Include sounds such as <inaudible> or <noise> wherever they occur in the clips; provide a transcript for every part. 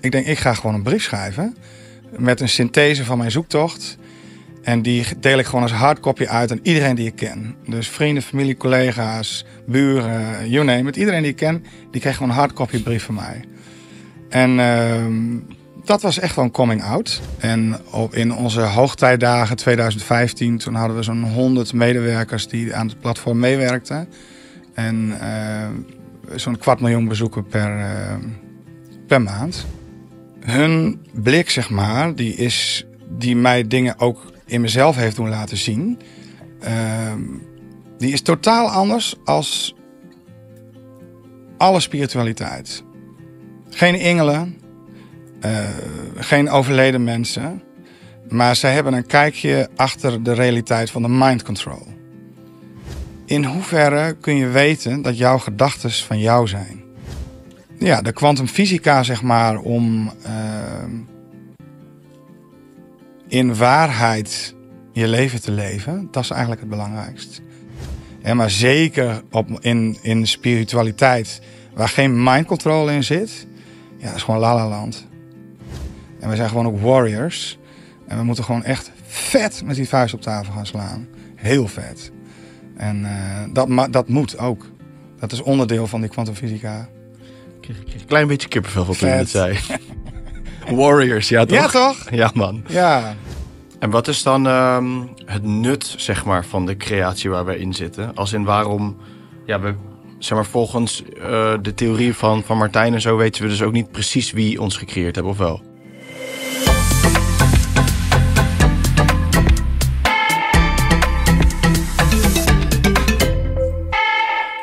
Ik denk, ik ga gewoon een brief schrijven met een synthese van mijn zoektocht. En die deel ik gewoon als hardcopy uit aan iedereen die ik ken. Dus vrienden, familie, collega's, buren, you name it. Iedereen die ik ken, die kreeg gewoon een hardcopy brief van mij. En ehm, dat was echt wel een coming out. En op, in onze hoogtijdagen 2015, toen hadden we zo'n 100 medewerkers die aan het platform meewerkten. En ehm, zo'n kwart miljoen bezoeken per, ehm, per maand hun blik, zeg maar, die, is, die mij dingen ook in mezelf heeft doen laten zien, ehm, die is totaal anders als alle spiritualiteit. Geen engelen, eh, geen overleden mensen, maar zij hebben een kijkje achter de realiteit van de mind control. In hoeverre kun je weten dat jouw gedachten van jou zijn? ja, de kwantumfysica, zeg maar, om ehm, in waarheid je leven te leven, dat is eigenlijk het belangrijkst. En maar zeker op, in, in spiritualiteit, waar geen mind control in zit, ja, dat is gewoon lalaland. En we zijn gewoon ook warriors. En we moeten gewoon echt vet met die vuist op tafel gaan slaan. Heel vet. En uh, dat, dat moet ook. Dat is onderdeel van die kwantumfysica een klein beetje kippenvel van toen je het zei. Warriors, ja toch? Ja toch? man. Ja. En wat is dan ehm, het nut, zeg maar, van de creatie waar wij in zitten? Als in waarom, ja, we, zeg maar, volgens eh, de theorie van, van Martijn en zo weten we dus ook niet precies wie ons gecreëerd hebben, of wel?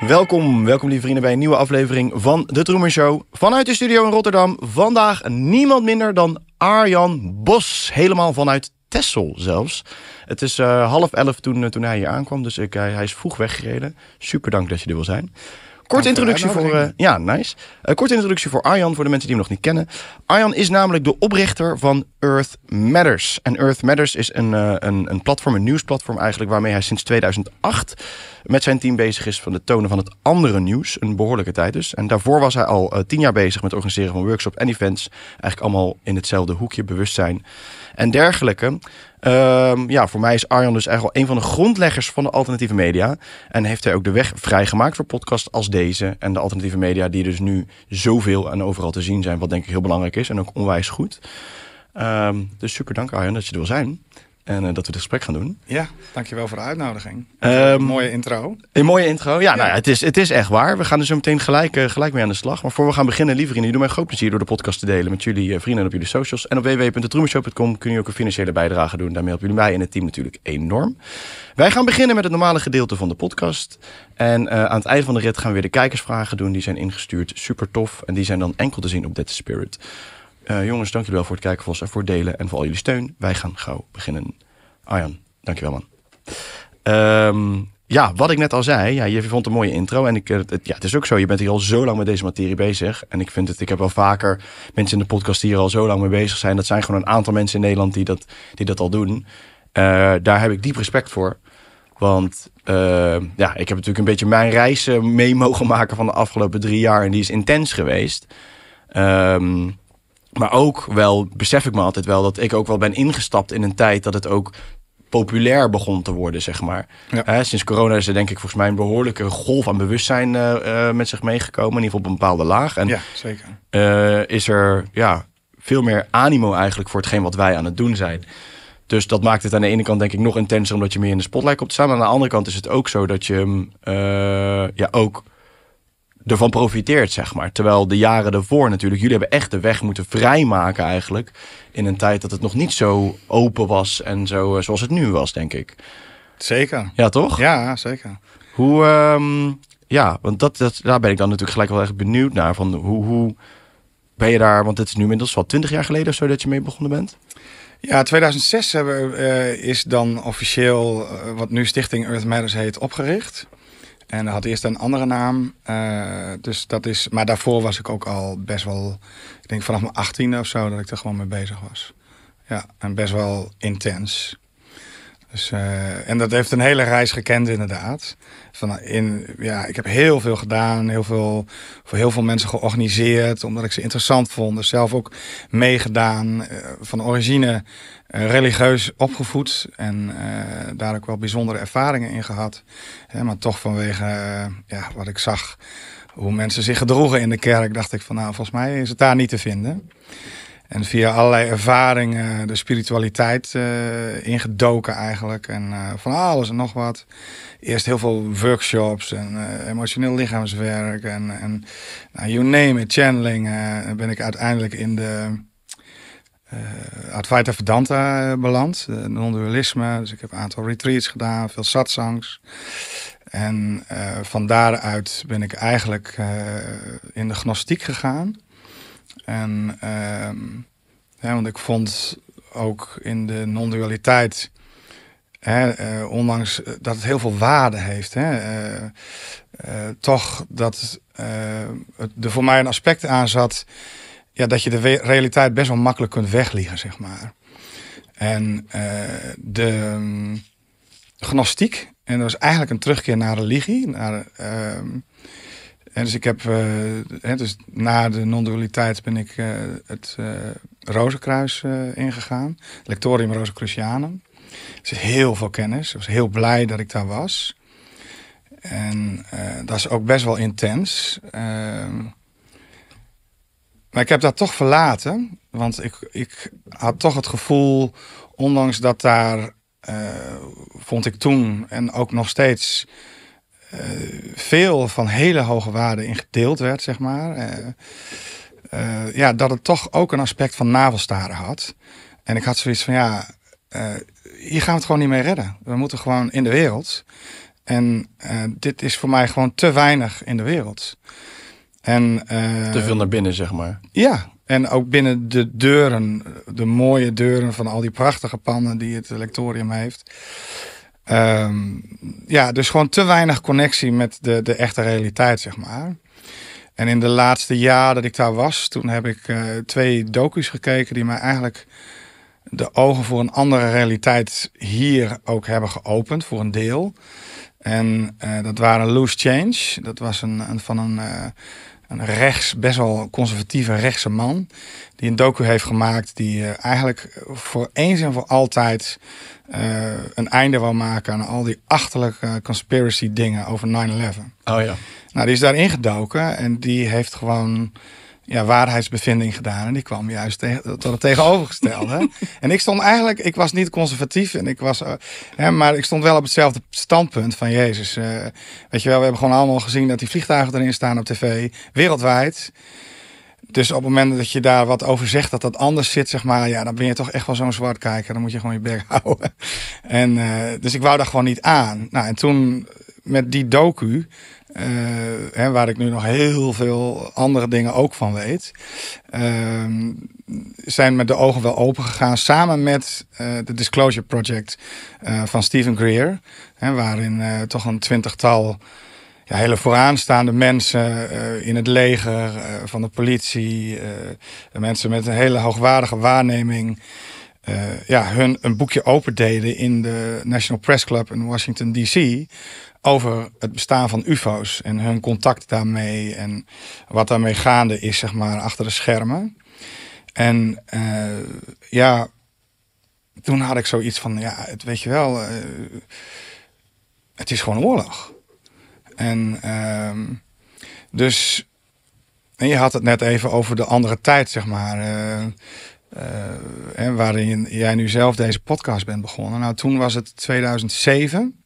Welkom, welkom lieve vrienden bij een nieuwe aflevering van De Truman Show. Vanuit de studio in Rotterdam. Vandaag niemand minder dan Arjan Bos. Helemaal vanuit Tessel zelfs. Het is eh, half elf toen, eh, toen hij hier aankwam, dus hij, hij is vroeg weggereden. Super dank dat je er wil zijn. Korte introductie voor, eh, ja, nice. Uh, eh, korte introductie voor Arjan, voor de mensen die hem nog niet kennen. Arjan is namelijk de oprichter van Earth Matters. En Earth Matters is een, eh, een, een platform, een nieuwsplatform eigenlijk, waarmee hij sinds 2008 met zijn team bezig is van de tonen van het andere nieuws. Een behoorlijke tijd dus. En daarvoor was hij al tien jaar bezig met het organiseren van workshops en events. Eigenlijk allemaal in hetzelfde hoekje bewustzijn en dergelijke. Ehm, ja, voor mij is Arjan dus eigenlijk wel een van de grondleggers van de alternatieve media. En heeft hij ook de weg vrijgemaakt voor podcasts als deze. En de alternatieve media die dus nu zoveel en overal te zien zijn. Wat denk ik heel belangrijk is en ook onwijs goed. Ehm, dus super dank Arjan dat je er wil zijn. En eh, dat we het gesprek gaan doen. Ja, dankjewel voor de uitnodiging. Ehm, mooie intro. Een mooie intro. Ja, nou ja, Nou, het, is, het is echt waar. We gaan er zo meteen gelijk, eh, gelijk mee aan de slag. Maar voor we gaan beginnen, lieve vrienden, doe mij groot plezier door de podcast te delen met jullie eh, vrienden en op jullie socials. En op www.detroemenshow.com kun je ook een financiële bijdrage doen. Daarmee helpen jullie mij en het team natuurlijk enorm. Wij gaan beginnen met het normale gedeelte van de podcast. En aan het einde van de rit gaan we weer de kijkersvragen doen. Die zijn ingestuurd. Super tof. En die zijn dan enkel te zien op Dead Spirit. Uh, jongens, dankjewel voor het kijken voor en voor het delen en voor al jullie steun. Wij gaan gauw beginnen. Arjan, dankjewel man. Ehm, ja, wat ik net al zei, ja, je vond een mooie intro. En ik, eh, het, ja, het is ook zo, je bent hier al zo lang met deze materie bezig. En ik vind het, ik heb wel vaker mensen in de podcast die hier al zo lang mee bezig zijn. Dat zijn gewoon een aantal mensen in Nederland die dat, die dat al doen. Eh, daar heb ik diep respect voor. Want ja, ik heb natuurlijk een beetje mijn reizen mee mogen maken van de afgelopen drie jaar. En die is intens geweest. Um, maar ook wel, besef ik me altijd wel, dat ik ook wel ben ingestapt in een tijd dat het ook populair begon te worden, zeg maar. sinds corona is er denk ik volgens mij een behoorlijke golf aan bewustzijn eh, eh, met zich meegekomen. In ieder geval op een bepaalde laag. En, ja, zeker. Eh, is er ja, veel meer animo eigenlijk voor hetgeen wat wij aan het doen zijn. Dus dat maakt het aan de ene kant denk ik nog intenser omdat je meer in de spotlight komt te staan. Maar aan de andere kant is het ook zo dat je ja, ook ervan profiteert, zeg maar. Terwijl de jaren daarvoor natuurlijk, jullie hebben echt de weg moeten vrijmaken eigenlijk. In een tijd dat het nog niet zo open was en zo eh, zoals het nu was, denk ik. Zeker. Ja, toch? Ja, zeker. Hoe, ehm, ja, want dat, dat, daar ben ik dan natuurlijk gelijk wel echt benieuwd naar. Van hoe, hoe ben je daar, want het is nu inmiddels wat twintig jaar geleden of zo dat je mee begonnen bent? Ja, 2006 hebben, eh, is dan officieel eh, wat nu Stichting Earth Matters heet opgericht. En dat had eerst een andere naam. Eh, dus dat is, maar daarvoor was ik ook al best wel, ik denk vanaf mijn achttiende of zo, dat ik er gewoon mee bezig was. Ja, en best wel intens. Dus, eh, en dat heeft een hele reis gekend, inderdaad in, ja, ik heb heel veel gedaan, heel veel, voor heel veel mensen georganiseerd, omdat ik ze interessant vond. Dus zelf ook meegedaan, eh, van origine eh, religieus opgevoed en eh, daar ook wel bijzondere ervaringen in gehad. maar toch vanwege ja, wat ik zag, hoe mensen zich gedroegen in de kerk, dacht ik van nou, volgens mij is het daar niet te vinden. En via allerlei ervaringen eh, de spiritualiteit eh, ingedoken eigenlijk. En eh, van alles en nog wat. Eerst heel veel workshops en emotioneel lichaamswerk. En, en nou, you name it, channeling. ben ik uiteindelijk in de uh, Advaita Vedanta beland. non-dualisme. Dus ik heb een aantal retreats gedaan, veel satsangs. En van daaruit ben ik eigenlijk in de gnostiek gegaan. En ehm, want ik vond ook in de non-dualiteit. Eh, ondanks dat het heel veel waarde heeft, hè, eh, eh, toch dat het er voor mij een aspect aan zat ja, dat je de realiteit best wel makkelijk kunt wegliegen, zeg maar. En de ehm, gnostiek, en dat was eigenlijk een terugkeer naar religie, naar, ehm, dus ik heb, eh, dus na de non-dualiteit ben ik eh, het uh, Rozenkruis ingegaan. Lectorium Er is heel veel kennis. Ik was heel blij dat ik daar was. En dat is ook best wel intens. Ehm, maar ik heb dat toch verlaten. Want ik, ik had toch het gevoel, ondanks dat daar, vond ik toen en ook nog steeds veel van hele hoge waarde in gedeeld werd, zeg maar. Eh, eh, ja, dat het toch ook een aspect van navelstaren had. En ik had zoiets van, ja, eh, hier gaan we het gewoon niet mee redden. We moeten gewoon in de wereld. En dit is voor mij gewoon te weinig in de wereld. En, te veel naar binnen, zeg maar. Ja, en ook binnen de deuren, de mooie deuren van al die prachtige pannen die het lectorium heeft. Ehm, ja, dus gewoon te weinig connectie met de, de echte realiteit, zeg maar. En in de laatste jaar dat ik daar was, toen heb ik eh, twee docu's gekeken die mij eigenlijk de ogen voor een andere realiteit hier ook hebben geopend, voor een deel. En eh, dat waren Loose Change. Dat was een, van een, eh, een rechts, best wel conservatieve rechtse man. Die een docu heeft gemaakt die eigenlijk voor eens en voor altijd eh, een einde wou maken aan al die achterlijke conspiracy dingen over 9-11. Oh ja. Nou, die is daarin gedoken en die heeft gewoon ja, waarheidsbevinding gedaan. En die kwam juist tegen, tot het tegenovergestelde. <laughs> en ik stond eigenlijk, ik was niet conservatief en ik was, eh, hè, maar ik stond wel op hetzelfde standpunt van Jezus. Eh, weet je wel, we hebben gewoon allemaal gezien dat die vliegtuigen erin staan op tv, wereldwijd. Dus op het moment dat je daar wat over zegt, dat dat anders zit, zeg maar, ja, dan ben je toch echt wel zo'n zwartkijker. Dan moet je gewoon je bek <laughs> houden. En, eh, dus ik wou daar gewoon niet aan. Nou, en toen met die docu, eh, hè, waar ik nu nog heel veel andere dingen ook van weet, ehm, zijn met de ogen wel open gegaan. Samen met eh, de Disclosure Project van Stephen Greer, hè, waarin toch een twintigtal ja, hele vooraanstaande mensen eh, in het leger, eh, van de politie, eh, mensen met een hele hoogwaardige waarneming. ja, hun een boekje opendeden in de National Press Club in Washington DC over het bestaan van UFO's en hun contact daarmee en wat daarmee gaande is, zeg maar, achter de schermen. En ja, toen had ik zoiets van, ja, het, weet je wel, het is gewoon oorlog. En ehm, dus, en je had het net even over de andere tijd, zeg maar. en eh, eh, waarin jij nu zelf deze podcast bent begonnen. Nou, toen was het 2007.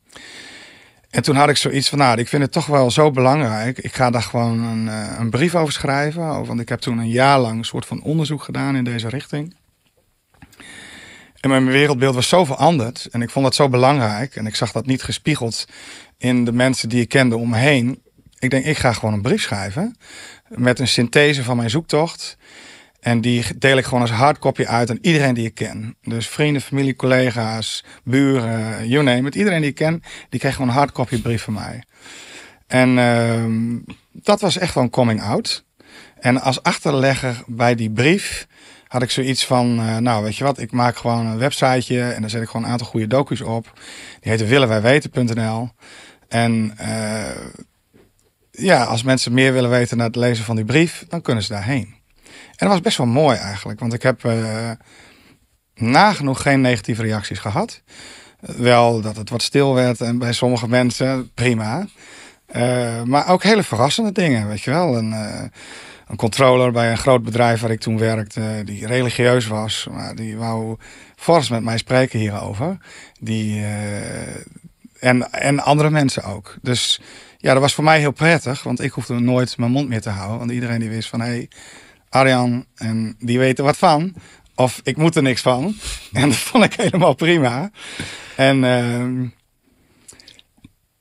En toen had ik zoiets van, nou, ik vind het toch wel zo belangrijk. Ik ga daar gewoon een, eh, een brief over schrijven. Oh, want ik heb toen een jaar lang een soort van onderzoek gedaan in deze richting. En mijn wereldbeeld was zo veranderd. En ik vond dat zo belangrijk. En ik zag dat niet gespiegeld in de mensen die ik kende omheen. Ik denk, ik ga gewoon een brief schrijven met een synthese van mijn zoektocht. En die deel ik gewoon als hardcopy uit aan iedereen die ik ken. Dus vrienden, familie, collega's, buren, you name it. Iedereen die ik ken, die kreeg gewoon een hardcopy brief van mij. En ehm, dat was echt wel een coming out. En als achterlegger bij die brief had ik zoiets van, eh, nou weet je wat, ik maak gewoon een websiteje en daar zet ik gewoon een aantal goede docu's op. Die heette willenwijweten.nl. En eh, ja, als mensen meer willen weten na het lezen van die brief, dan kunnen ze daarheen. En dat was best wel mooi eigenlijk, want ik heb eh, nagenoeg geen negatieve reacties gehad. Wel dat het wat stil werd en bij sommige mensen prima. Eh, maar ook hele verrassende dingen, weet je wel. Een, uh, een, controller bij een groot bedrijf waar ik toen werkte, die religieus was, maar die wou fors met mij spreken hierover. Die, en, en andere mensen ook. Dus ja, dat was voor mij heel prettig, want ik hoefde nooit mijn mond meer te houden. Want iedereen die wist van, hé, hey, Arjan, en die weten wat van. Of ik moet er niks van. <laughs> En dat vond ik helemaal prima. En ehm,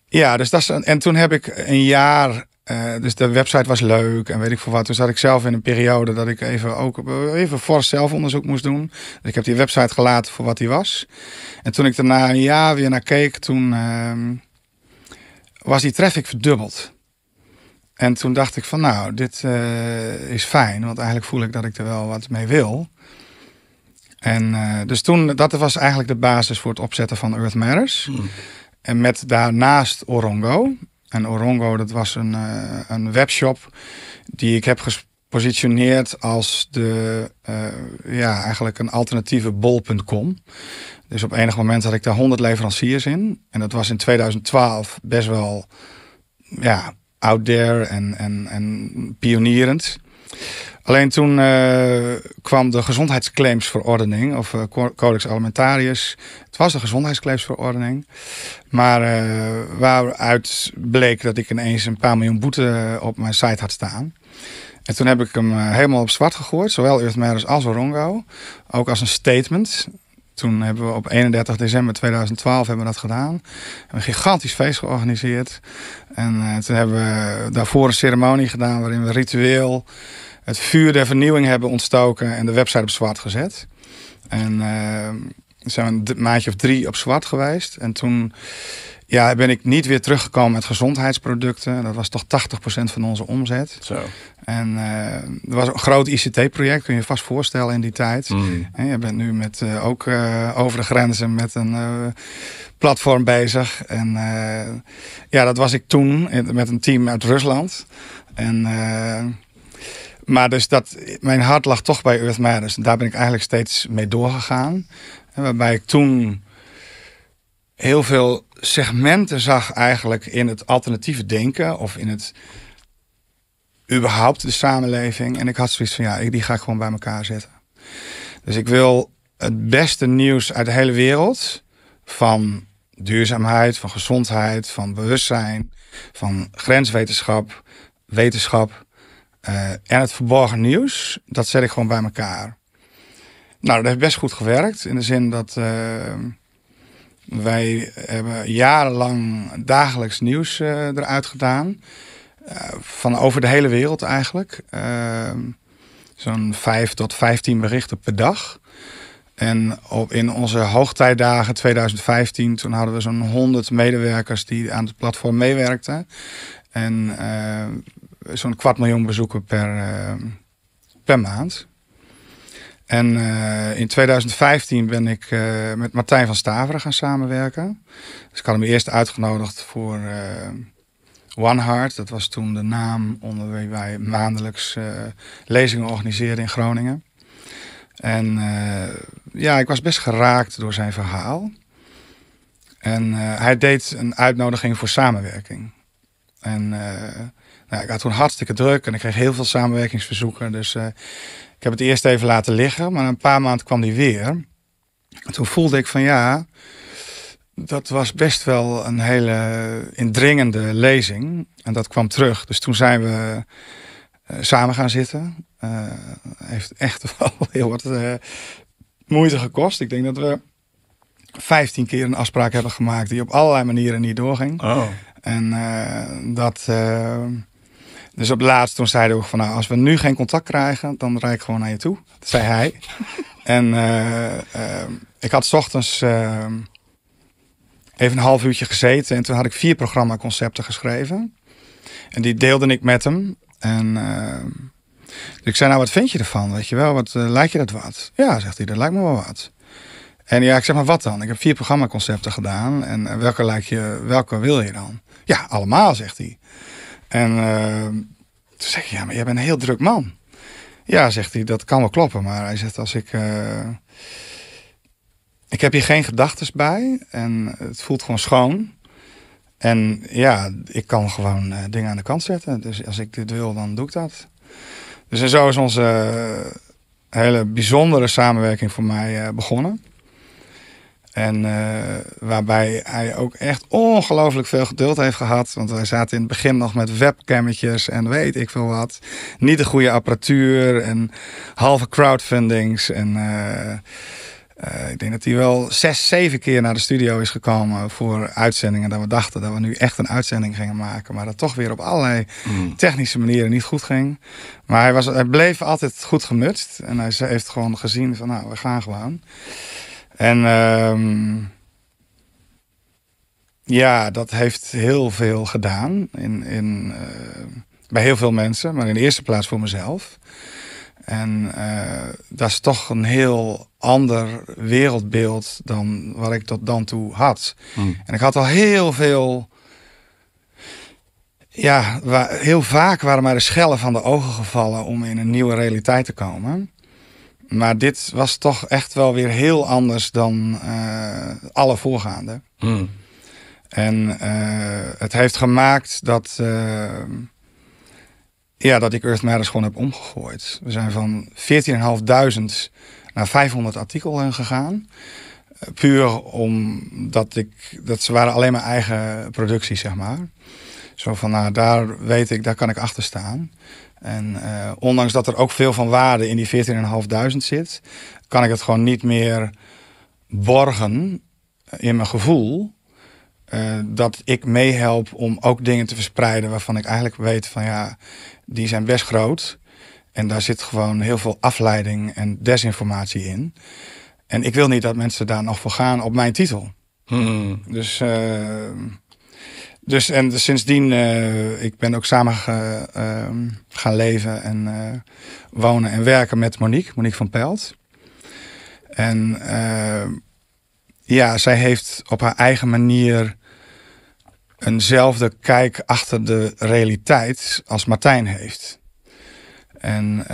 ja, dus dat is, en toen heb ik een jaar eh, dus de website was leuk en weet ik veel wat. Toen zat ik zelf in een periode dat ik even ook even fors zelfonderzoek moest doen. Dus ik heb die website gelaten voor wat die was. En toen ik daarna een jaar weer naar keek, toen ehm, was die traffic verdubbeld. En toen dacht ik van nou, dit eh, is fijn, want eigenlijk voel ik dat ik er wel wat mee wil. En eh, dus toen, dat was eigenlijk de basis voor het opzetten van Earth Matters. Hmm. En met daarnaast Orongo. En Orongo, dat was een, eh, een webshop die ik heb gepositioneerd als de, eh, ja, eigenlijk een alternatieve bol.com. Dus op enig moment had ik daar 100 leveranciers in. En dat was in 2012 best wel ja, out there en, en, en pionierend. Alleen toen eh, kwam de gezondheidsclaimsverordening of eh, Codex Alimentarius. Het was de gezondheidsclaimsverordening. Maar eh, waaruit bleek dat ik ineens een paar miljoen boete op mijn site had staan. En toen heb ik hem helemaal op zwart gegooid, zowel Earth als Orongo. Ook als een statement. Toen hebben we op 31 december 2012 hebben we dat gedaan. We een gigantisch feest georganiseerd. En toen hebben we daarvoor een ceremonie gedaan waarin we ritueel het vuur der vernieuwing hebben ontstoken en de website op zwart gezet. En uh, zijn we een maandje of drie op zwart geweest. En toen ja, ben ik niet weer teruggekomen met gezondheidsproducten. Dat was toch 80% van onze omzet. Zo. En uh, er was een groot ICT-project, kun je je vast voorstellen in die tijd. Mm. En je bent nu met, eh, ook over de grenzen met een platform bezig. En ja, dat was ik toen met een team uit Rusland. En maar dus dat, mijn hart lag toch bij Earth Matters. En daar ben ik eigenlijk steeds mee doorgegaan. En waarbij ik toen heel veel segmenten zag eigenlijk in het alternatieve denken. Of in het überhaupt de samenleving. En ik had zoiets van, ja, die ga ik gewoon bij elkaar zetten. Dus ik wil het beste nieuws uit de hele wereld. Van duurzaamheid, van gezondheid, van bewustzijn, van grenswetenschap, wetenschap. Eh, en het verborgen nieuws, dat zet ik gewoon bij elkaar. Nou, dat heeft best goed gewerkt. In de zin dat eh, wij hebben jarenlang dagelijks nieuws eh, eruit gedaan. van over de hele wereld eigenlijk. Zo'n 5 tot 15 berichten per dag. En op, in onze hoogtijdagen 2015, toen hadden we zo'n 100 medewerkers die aan het platform meewerkten. En zo'n kwart miljoen bezoeken per, ehm, per maand. En eh, in 2015 ben ik eh, met Martijn van Staveren gaan samenwerken. Dus ik had hem eerst uitgenodigd voor eh, One Heart. Dat was toen de naam onder wie wij maandelijks lezingen organiseerden in Groningen. En ja, ik was best geraakt door zijn verhaal. En hij deed een uitnodiging voor samenwerking. En uh, nou, ik had toen hartstikke druk en ik kreeg heel veel samenwerkingsverzoeken. Dus eh, ik heb het eerst even laten liggen, maar een paar maanden kwam die weer. En toen voelde ik van ja, dat was best wel een hele indringende lezing. En dat kwam terug. Dus toen zijn we eh, samen gaan zitten. Eh, heeft echt <laughs> wel heel wat moeite gekost. Ik denk dat we 15 keer een afspraak hebben gemaakt die op allerlei manieren niet doorging. Oh. En dat, dus op laatst toen zeiden we van nou, als we nu geen contact krijgen, dan rijd ik gewoon naar je toe. Dat zei hij. <laughs> en eh, eh, ik had s ochtends eh, even een half uurtje gezeten en toen had ik vier programmaconcepten geschreven. En die deelde ik met hem. En dus ik zei nou, wat vind je ervan? Weet je wel, wat, lijkt je dat wat? Ja, zegt hij, dat lijkt me wel wat. En ja, ik zeg maar wat dan? Ik heb vier programmaconcepten gedaan en welke, lijkt je, welke wil je dan? Ja, allemaal, zegt hij. En eh, toen zeg ik, ja, maar jij bent een heel druk man. Ja, zegt hij, dat kan wel kloppen. Maar hij zegt, als ik... Eh, ik heb hier geen gedachten bij. En het voelt gewoon schoon. En ja, ik kan gewoon eh, dingen aan de kant zetten. Dus als ik dit wil, dan doe ik dat. Dus en zo is onze hele bijzondere samenwerking voor mij begonnen. En eh, waarbij hij ook echt ongelooflijk veel geduld heeft gehad. Want wij zaten in het begin nog met webcammetjes en weet ik veel wat. Niet de goede apparatuur en halve crowdfundings. En eh, eh, ik denk dat hij wel zes, zeven keer naar de studio is gekomen voor uitzendingen. Dat we dachten dat we nu echt een uitzending gingen maken. Maar dat toch weer op allerlei mm. technische manieren niet goed ging. Maar hij, was, hij bleef altijd goed gemutst. En hij heeft gewoon gezien van nou, we gaan gewoon. En ehm, ja, dat heeft heel veel gedaan in, in, eh, bij heel veel mensen, maar in de eerste plaats voor mezelf. En eh, dat is toch een heel ander wereldbeeld dan wat ik tot dan toe had. Hmm. En ik had al heel veel. Ja, heel vaak waren mij de schellen van de ogen gevallen om in een nieuwe realiteit te komen. Maar dit was toch echt wel weer heel anders dan eh, alle voorgaande. Hmm. En eh, het heeft gemaakt dat, eh, ja, dat ik Earth Matters gewoon heb omgegooid. We zijn van 14.500 naar 500 artikelen gegaan. Puur omdat ik, dat ze waren alleen mijn eigen productie zeg maar. Zo van, nou, daar weet ik, daar kan ik achter staan. En eh, ondanks dat er ook veel van waarde in die 14.500 zit, kan ik het gewoon niet meer borgen eh, in mijn gevoel. Eh, dat ik meehelp om ook dingen te verspreiden waarvan ik eigenlijk weet van ja, die zijn best groot. En daar zit gewoon heel veel afleiding en desinformatie in. En ik wil niet dat mensen daar nog voor gaan op mijn titel. Hmm. Dus dus en sindsdien, uh, ik ben ook samen ehm, gaan leven en eh, wonen en werken met Monique, Monique van Pelt. En eh, ja, zij heeft op haar eigen manier eenzelfde kijk achter de realiteit als Martijn heeft. En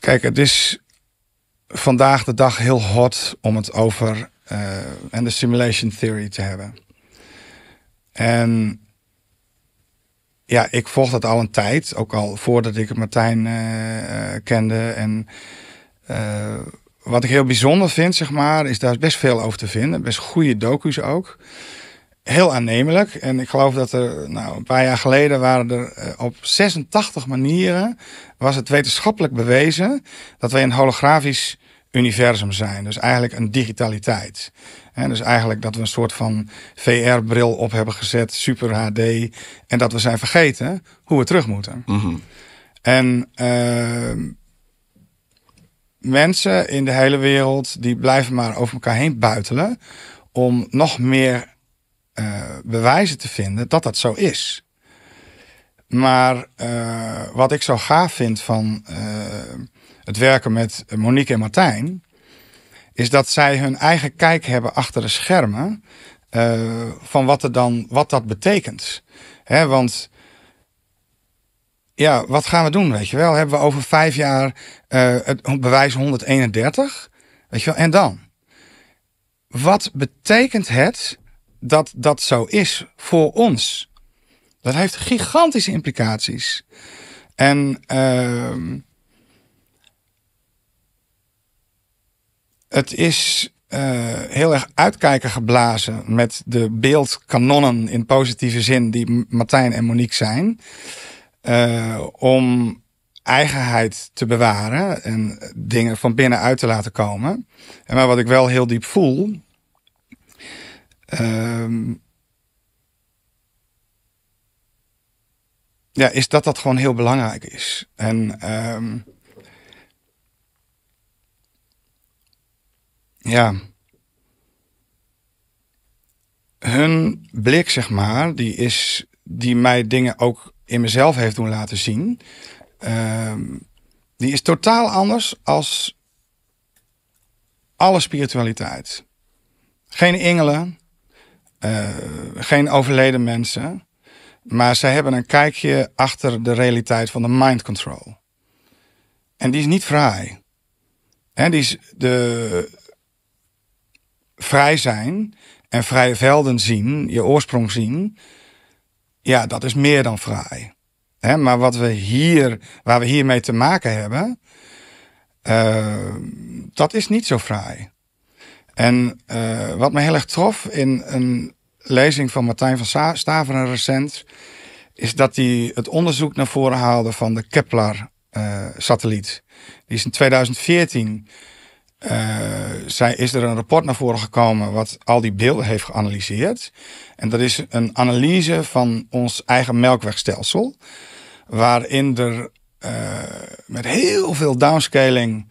kijk, het is vandaag de dag heel hot om het over eh, en de simulation theory te hebben. En ja, ik volg dat al een tijd. Ook al voordat ik Martijn eh, eh, kende. En wat ik heel bijzonder vind, zeg maar, is daar best veel over te vinden. Best goede docu's ook. Heel aannemelijk. En ik geloof dat er, nou, een paar jaar geleden waren er op 86 manieren. was het wetenschappelijk bewezen dat wij een holografisch universum zijn. Dus eigenlijk een digitaliteit. En dus eigenlijk dat we een soort van VR-bril op hebben gezet, super HD. En dat we zijn vergeten hoe we terug moeten. Mhm. En ehm, mensen in de hele wereld die blijven maar over elkaar heen buitelen. Om nog meer eh, bewijzen te vinden dat dat zo is. Maar eh, wat ik zo gaaf vind van eh, het werken met Monique en Martijn, is dat zij hun eigen kijk hebben achter de schermen eh, van wat, er dan, wat dat betekent. Hè, want ja, wat gaan we doen, weet je wel? Hebben we over vijf jaar eh, het bewijs 131? Weet je wel, en dan? Wat betekent het dat dat zo is voor ons? Dat heeft gigantische implicaties. En uh, het is eh, heel erg uitkijken geblazen met de beeldkanonnen in positieve zin die Martijn en Monique zijn. Eh, om eigenheid te bewaren en dingen van binnenuit te laten komen. En maar wat ik wel heel diep voel. Ehm, ja, is dat dat gewoon heel belangrijk is. En ehm, ja, hun blik, zeg maar, die, is, die mij dingen ook in mezelf heeft doen laten zien, ehm, die is totaal anders als alle spiritualiteit. Geen engelen, eh, geen overleden mensen, maar zij hebben een kijkje achter de realiteit van de mind control. En die is niet vrij. En die is de, vrij zijn en vrije velden zien, je oorsprong zien, ja, dat is meer dan vrij. maar wat we hier, waar we hiermee te maken hebben, eh, dat is niet zo vrij. En eh, wat me heel erg trof in een lezing van Martijn van Staveren recent, is dat hij het onderzoek naar voren haalde van de Kepler-satelliet. Eh, Die is in 2014 eh, zij, is er een rapport naar voren gekomen wat al die beelden heeft geanalyseerd. En dat is een analyse van ons eigen melkwegstelsel. Waarin er eh, met heel veel downscaling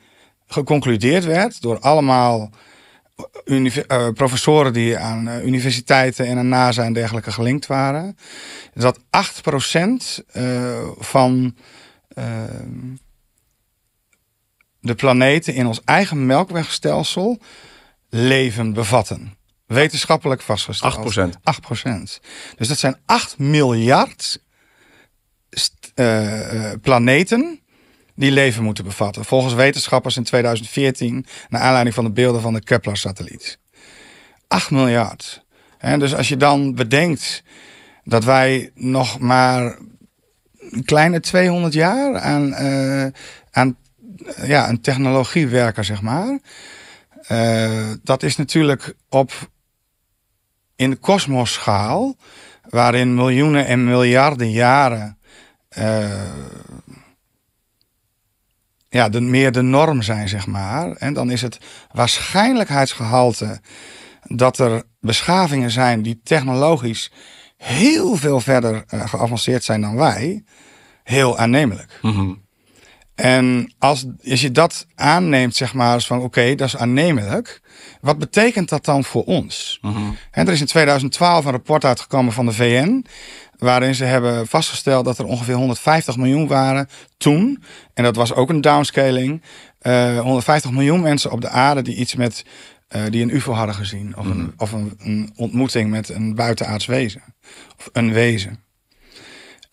geconcludeerd werd door allemaal eh, professoren die aan universiteiten en aan NASA en dergelijke gelinkt waren, dat 8% uh, van de planeten in ons eigen melkwegstelsel leven bevatten. Wetenschappelijk vastgesteld. 8%. 8%. Dus dat zijn 8 miljard eh, eh, planeten die leven moeten bevatten. Volgens wetenschappers in 2014, naar aanleiding van de beelden van de Kepler-satelliet. 8 miljard. En dus als je dan bedenkt dat wij nog maar een kleine 200 jaar aan, uh, aan ja, een technologiewerker, zeg maar. Eh, dat is natuurlijk op in de kosmosschaal, waarin miljoenen en miljarden jaren eh, ja, de, meer de norm zijn, zeg maar. En dan is het waarschijnlijkheidsgehalte dat er beschavingen zijn die technologisch heel veel verder eh, geavanceerd zijn dan wij, heel aannemelijk. Mm en als, als je dat aanneemt, zeg maar, van oké, dat is aannemelijk. Wat betekent dat dan voor ons? en mhm. er is in 2012 een rapport uitgekomen van de VN. Waarin ze hebben vastgesteld dat er ongeveer 150 miljoen waren toen. En dat was ook een downscaling. 150 eh, miljoen mensen op de aarde die iets met. Eh, die een UFO hadden gezien. Of, een, mhm. of een, met een buitenaards wezen. Of een wezen.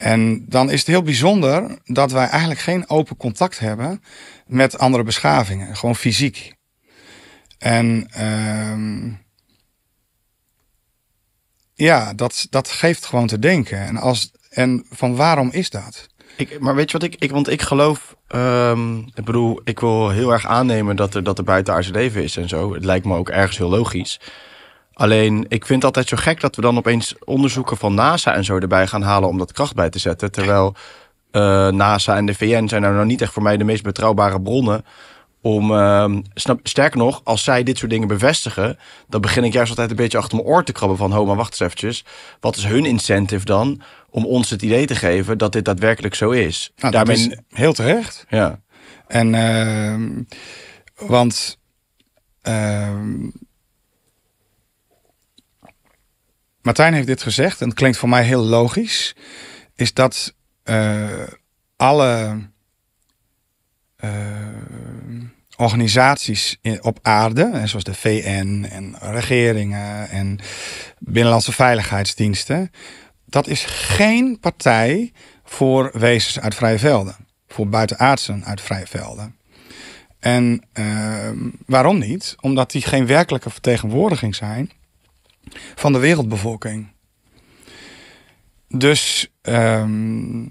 En dan is het heel bijzonder dat wij eigenlijk geen open contact hebben met andere beschavingen, gewoon fysiek. En ehm, ja, dat, dat geeft gewoon te denken. En, als, en van waarom is dat? Ik, maar weet je wat ik, ik want ik geloof, um, ik bedoel, ik wil heel erg aannemen dat er, dat er buitenaardse leven is en zo. Het lijkt me ook ergens heel logisch. Alleen, ik vind het altijd zo gek dat we dan opeens onderzoeken van NASA en zo erbij gaan halen om dat kracht bij te zetten. Terwijl eh, NASA en de VN zijn nou niet echt voor mij de meest betrouwbare bronnen. Om, ehm, snap, sterker nog, als zij dit soort dingen bevestigen, dan begin ik juist altijd een beetje achter mijn oor te krabben van, ho, maar wacht eens eventjes. Wat is hun incentive dan om ons het idee te geven dat dit daadwerkelijk zo is? Nou, Daarmee... heel terecht. Ja. En, uh, want ehm, Martijn heeft dit gezegd, en het klinkt voor mij heel logisch, is dat eh, alle eh, organisaties op aarde, zoals de VN en regeringen en binnenlandse veiligheidsdiensten, dat is geen partij voor wezens uit vrije velden, voor buitenaardsen uit vrije velden. En eh, waarom niet? Omdat die geen werkelijke vertegenwoordiging zijn van de wereldbevolking. Dus ehm,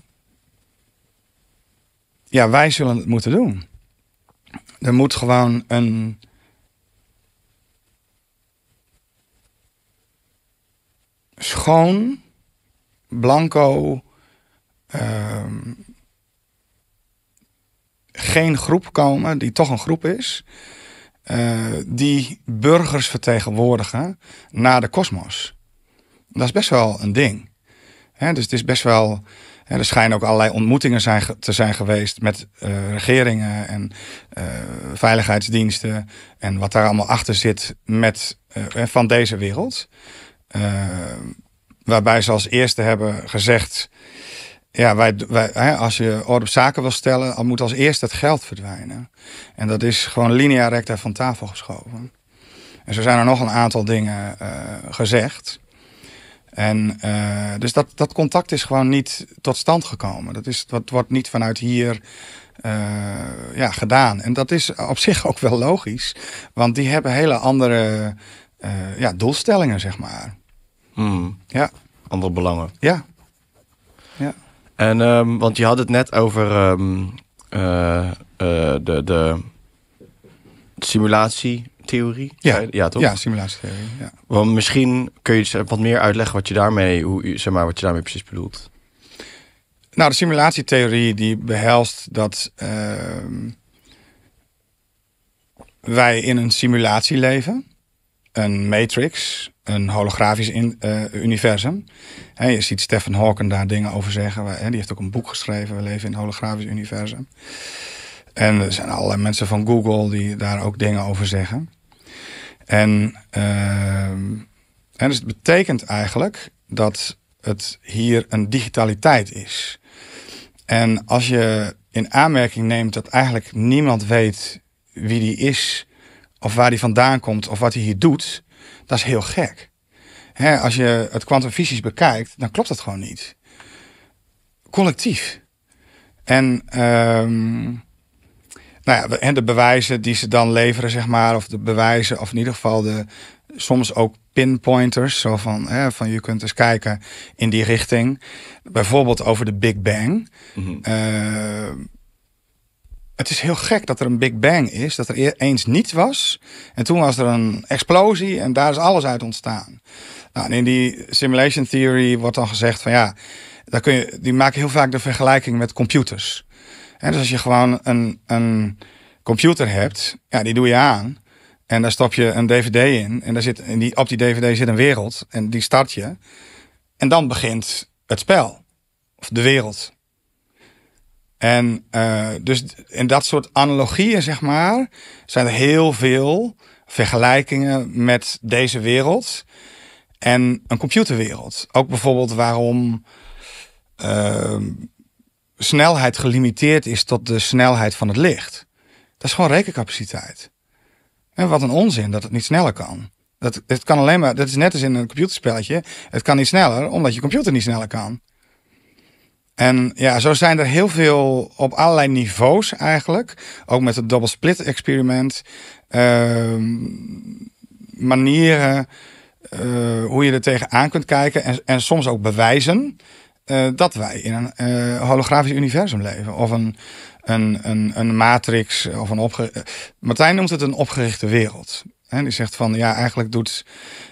ja, wij zullen het moeten doen. Er moet gewoon een. schoon, blanco, ehm, geen groep komen die toch een groep is, eh, die burgers vertegenwoordigen naar de kosmos. Dat is best wel een ding. dus het is best wel. er schijnen ook allerlei ontmoetingen zijn, te zijn geweest met eh, regeringen en eh, veiligheidsdiensten. En wat daar allemaal achter zit met, van deze wereld. waarbij ze als eerste hebben gezegd: ja, wij, wij, hè, als je orde op zaken wil stellen, dan moet als eerst het geld verdwijnen. En dat is gewoon linea recta van tafel geschoven. En zo zijn er nog een aantal dingen eh, gezegd. En eh, dus dat, dat contact is gewoon niet tot stand gekomen. Dat, is, dat wordt niet vanuit hier eh, ja, gedaan. En dat is op zich ook wel logisch. Want die hebben hele andere ja, doelstellingen, zeg maar. Hmm. Ja. Andere belangen. Ja. ja. En, ehm, want je had het net over ehm, eh, eh, de, de simulatietheorie. Ja, ja toch? Ja, simulatietheorie. Ja. Want misschien kun je dus wat meer uitleggen wat je daarmee, hoe, zeg maar, wat je daarmee precies bedoelt. Nou, de simulatietheorie die behelst dat ehm, wij in een simulatie leven een matrix, een holografisch eh, universum. je ziet Stephen Hawking daar dingen over zeggen. hè, die heeft ook een boek geschreven, We leven in een holografisch universum. En er zijn allerlei mensen van Google die daar ook dingen over zeggen. En, eh, en dus het betekent eigenlijk dat het hier een digitaliteit is. En als je in aanmerking neemt dat eigenlijk niemand weet wie die is of waar hij vandaan komt, of wat hij hier doet, dat is heel gek. Hè, als je het kwantumfysisch bekijkt, dan klopt dat gewoon niet. Collectief. En ehm, nou ja, de bewijzen die ze dan leveren, zeg maar, of de bewijzen, of in ieder geval de, soms ook pinpointers, zo van, hè, van je kunt eens kijken in die richting. Bijvoorbeeld over de Big Bang. Mhm. Ehm, het is heel gek dat er een Big Bang is, dat er e- eens niets was. En toen was er een explosie en daar is alles uit ontstaan. Nou, en in die simulation theory wordt dan gezegd van ja, daar kun je, die maken heel vaak de vergelijking met computers. En dus als je gewoon een, een computer hebt, ja, die doe je aan. En daar stop je een dvd in. En, daar zit, en die, op die dvd zit een wereld. En die start je. En dan begint het spel. Of de wereld. En, uh, dus, en dat soort analogieën, zeg maar, zijn er heel veel vergelijkingen met deze wereld en een computerwereld. Ook bijvoorbeeld waarom ehm, snelheid gelimiteerd is tot de snelheid van het licht. Dat is gewoon rekencapaciteit. En wat een onzin dat het niet sneller kan. Dat, het kan alleen maar, dat is net als in een computerspelletje. Het kan niet sneller omdat je computer niet sneller kan. En ja, zo zijn er heel veel op allerlei niveaus eigenlijk. Ook met het double split experiment. Ehm, manieren eh, hoe je er tegenaan kunt kijken. En, en soms ook bewijzen eh, dat wij in een eh, holografisch universum leven. Of een, een, een, een matrix of een opge... Martijn noemt het een opgerichte wereld die zegt van ja, eigenlijk doet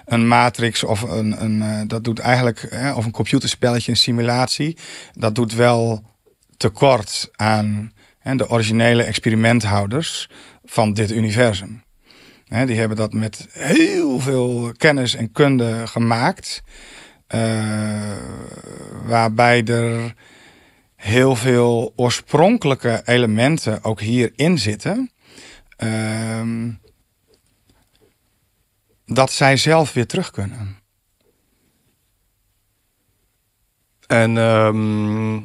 een matrix of een, een eh, dat doet eigenlijk, of een computerspelletje, een simulatie, dat doet wel tekort aan de originele experimenthouders van dit universum. die hebben dat met heel veel kennis en kunde gemaakt, eh, waarbij er heel veel oorspronkelijke elementen ook hierin zitten. Ehm, dat zij zelf weer terug kunnen. En ehm,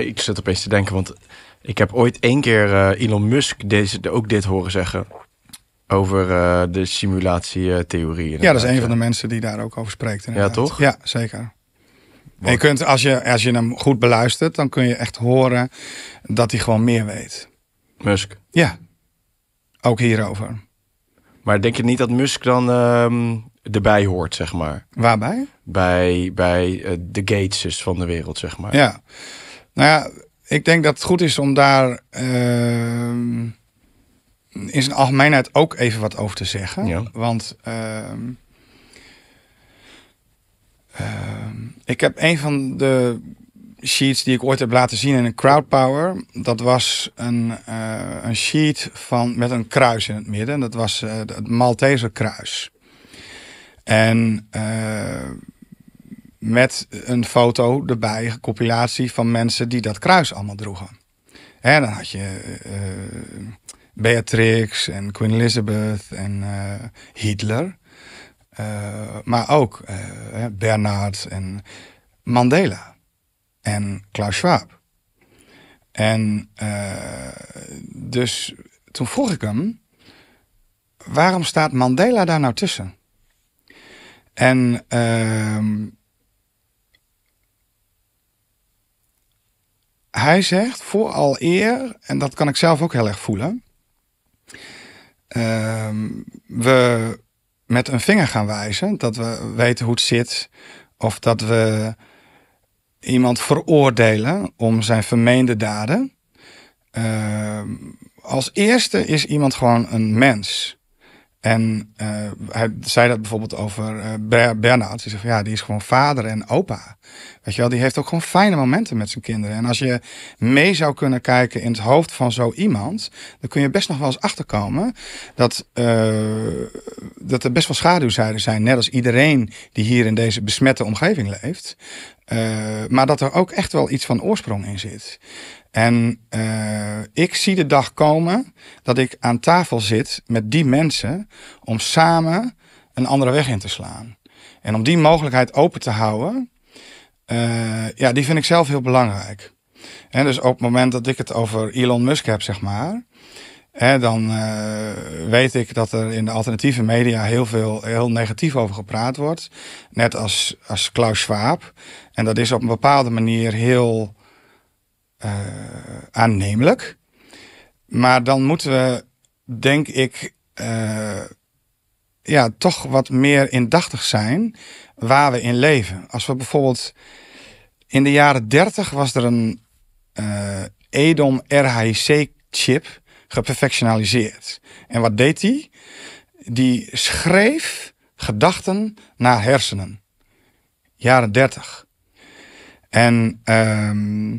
ik zit opeens te denken, want ik heb ooit één keer eh, Elon Musk deze, ook dit horen zeggen. Over eh, de simulatietheorie. Ja, dat is een van de mensen die daar ook over spreekt. Ja, toch? Ja, zeker. je kunt, als, je, als je hem goed beluistert, dan kun je echt horen dat hij gewoon meer weet. Musk. Ja, ook hierover. Maar denk je niet dat Musk dan ehm, erbij hoort, zeg maar? Waarbij? Bij, bij eh, de Gateses van de wereld, zeg maar. Ja. Nou ja, ik denk dat het goed is om daar uh, in zijn algemeenheid ook even wat over te zeggen. Want ehm, ik heb een van de sheets die ik ooit heb laten zien in een crowdpower. Dat was een, eh, een sheet van, met een kruis in het midden. Dat was eh, het Maltese kruis. En eh, met een foto erbij, een compilatie van mensen die dat kruis allemaal droegen. En dan had je Beatrix en Queen Elizabeth en Hitler. maar ook Bernard en Mandela en Klaus Schwab. En eh, dus toen vroeg ik hem, waarom staat Mandela daar nou tussen? En ehm, hij zegt vooral eer, en dat kan ik zelf ook heel erg voelen. Ehm, we met een vinger gaan wijzen, dat we weten hoe het zit, of dat we iemand veroordelen om zijn vermeende daden. Eh, als eerste is iemand gewoon een mens. En eh, hij zei dat bijvoorbeeld over uh, Bernhard. Hij zegt van ja, die is gewoon vader en opa. Weet je wel, die heeft ook gewoon fijne momenten met zijn kinderen. En als je mee zou kunnen kijken in het hoofd van zo iemand, dan kun je best nog wel eens achterkomen dat, eh, dat er best wel schaduwzijden zijn. Net als iedereen die hier in deze besmette omgeving leeft. maar dat er ook echt wel iets van oorsprong in zit. En eh, ik zie de dag komen dat ik aan tafel zit met die mensen om samen een andere weg in te slaan. En om die mogelijkheid open te houden, eh, ja, die vind ik zelf heel belangrijk. En dus op het moment dat ik het over Elon Musk heb, zeg maar, hè, dan eh, weet ik dat er in de alternatieve media heel veel heel negatief over gepraat wordt. Net als, als Klaus Schwab. En dat is op een bepaalde manier heel eh, aannemelijk. Maar dan moeten we, denk ik, eh, ja, toch wat meer indachtig zijn waar we in leven. Als we bijvoorbeeld in de jaren 30 was er een uh, Edom RHIC-chip geperfectionaliseerd. En wat deed die? Die schreef gedachten naar hersenen. Jaren 30. En ehm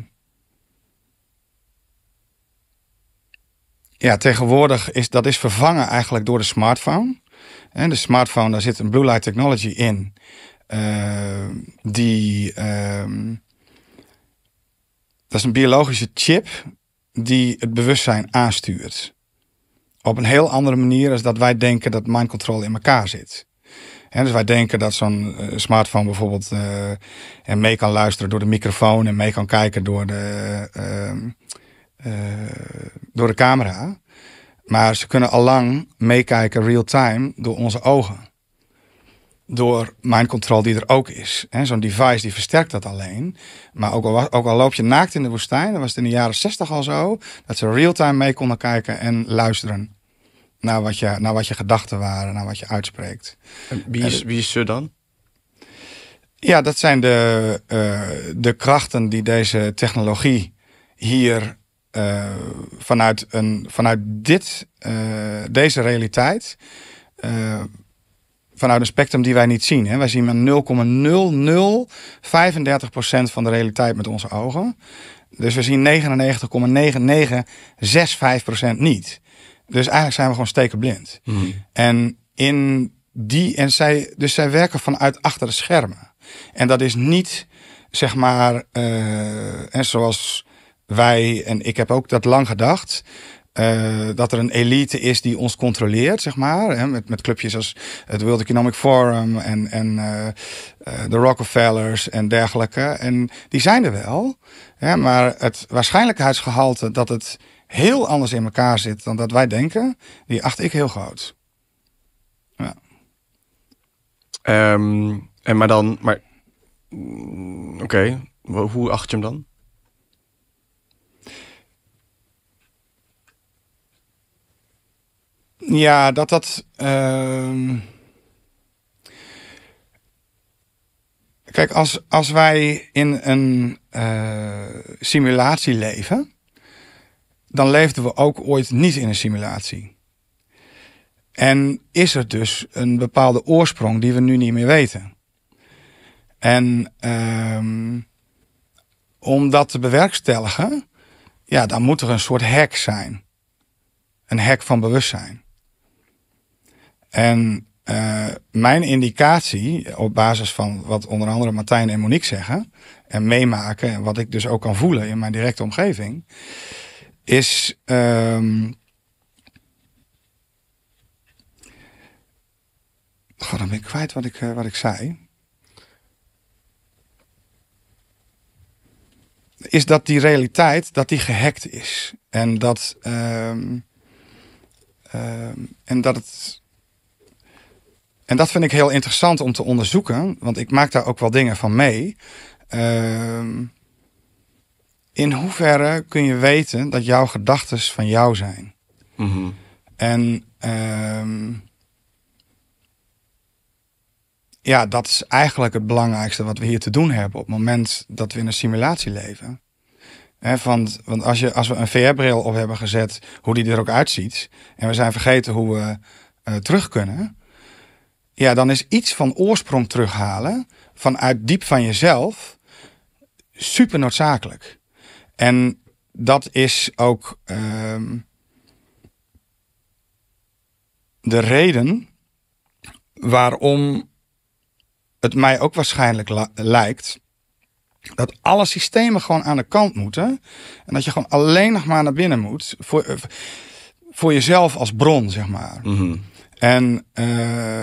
Ja, tegenwoordig is dat is vervangen eigenlijk door de smartphone. En de smartphone, daar zit een blue light technology in. Eh, die. Ehm, dat is een biologische chip die het bewustzijn aanstuurt. Op een heel andere manier dan dat wij denken dat mind control in elkaar zit. En dus wij denken dat zo'n eh, smartphone bijvoorbeeld eh, en mee kan luisteren door de microfoon en mee kan kijken door de ehm, eh, door de camera. Maar ze kunnen allang meekijken real-time door onze ogen. Door mind control die er ook is. Zo'n device die versterkt dat alleen. Maar ook al, ook al loop je naakt in de woestijn, dat was het in de jaren 60 al zo, dat ze real-time mee konden kijken en luisteren naar wat je, naar wat je gedachten waren, naar wat je uitspreekt. wie, is, wie is ze dan? Ja, dat zijn de, eh, de krachten die deze technologie hier eh, vanuit, een, vanuit dit, eh, deze realiteit, eh, vanuit een spectrum die wij niet zien. Hè. Wij zien maar 0,0035% van de realiteit met onze ogen. Dus we zien 99,9965% niet. Dus eigenlijk zijn we gewoon stekenblind. Hmm. En in die, en zij, dus zij werken vanuit achter de schermen. En dat is niet, zeg maar, en zoals wij, en ik heb ook dat lang gedacht, eh, dat er een elite is die ons controleert, zeg maar. Hè, met, met clubjes als het World Economic Forum en, en eh, eh, de Rockefellers en dergelijke. En die zijn er wel. Hè, maar het waarschijnlijkheidsgehalte dat het heel anders in elkaar zit dan dat wij denken, die acht ik heel groot. Ja. Ehm, en maar dan, maar. Mm, oké, hoe acht je hem dan? Ja, dat dat. Ehm, kijk, als, als wij in een eh, simulatie leven, dan leefden we ook ooit niet in een simulatie. En is er dus een bepaalde oorsprong die we nu niet meer weten. En um, om dat te bewerkstelligen, ja, dan moet er een soort hack zijn. Een hack van bewustzijn. En eh, mijn indicatie, op basis van wat onder andere Martijn en Monique zeggen en meemaken, en wat ik dus ook kan voelen in mijn directe omgeving, is. Um... Ehm, Goh, dan ben ik kwijt wat ik, eh, wat ik zei. Is dat die realiteit, dat die gehackt is. En dat, ehm, ehm, en dat het en dat vind ik heel interessant om te onderzoeken, want ik maak daar ook wel dingen van mee. Ehm, in hoeverre kun je weten dat jouw gedachten van jou zijn? Mhm. En ehm, ja, dat is eigenlijk het belangrijkste wat we hier te doen hebben op het moment dat we in een simulatie leven. want, want als, je, als we een VR-bril op hebben gezet, hoe die er ook uitziet, en we zijn vergeten hoe we eh, terug kunnen, ja, dan is iets van oorsprong terughalen vanuit diep van jezelf super noodzakelijk. En dat is ook ehm, de reden waarom het mij ook waarschijnlijk lijkt dat alle systemen gewoon aan de kant moeten en dat je gewoon alleen nog maar naar binnen moet voor, eh, voor jezelf als bron, zeg maar. Mhm. En eh,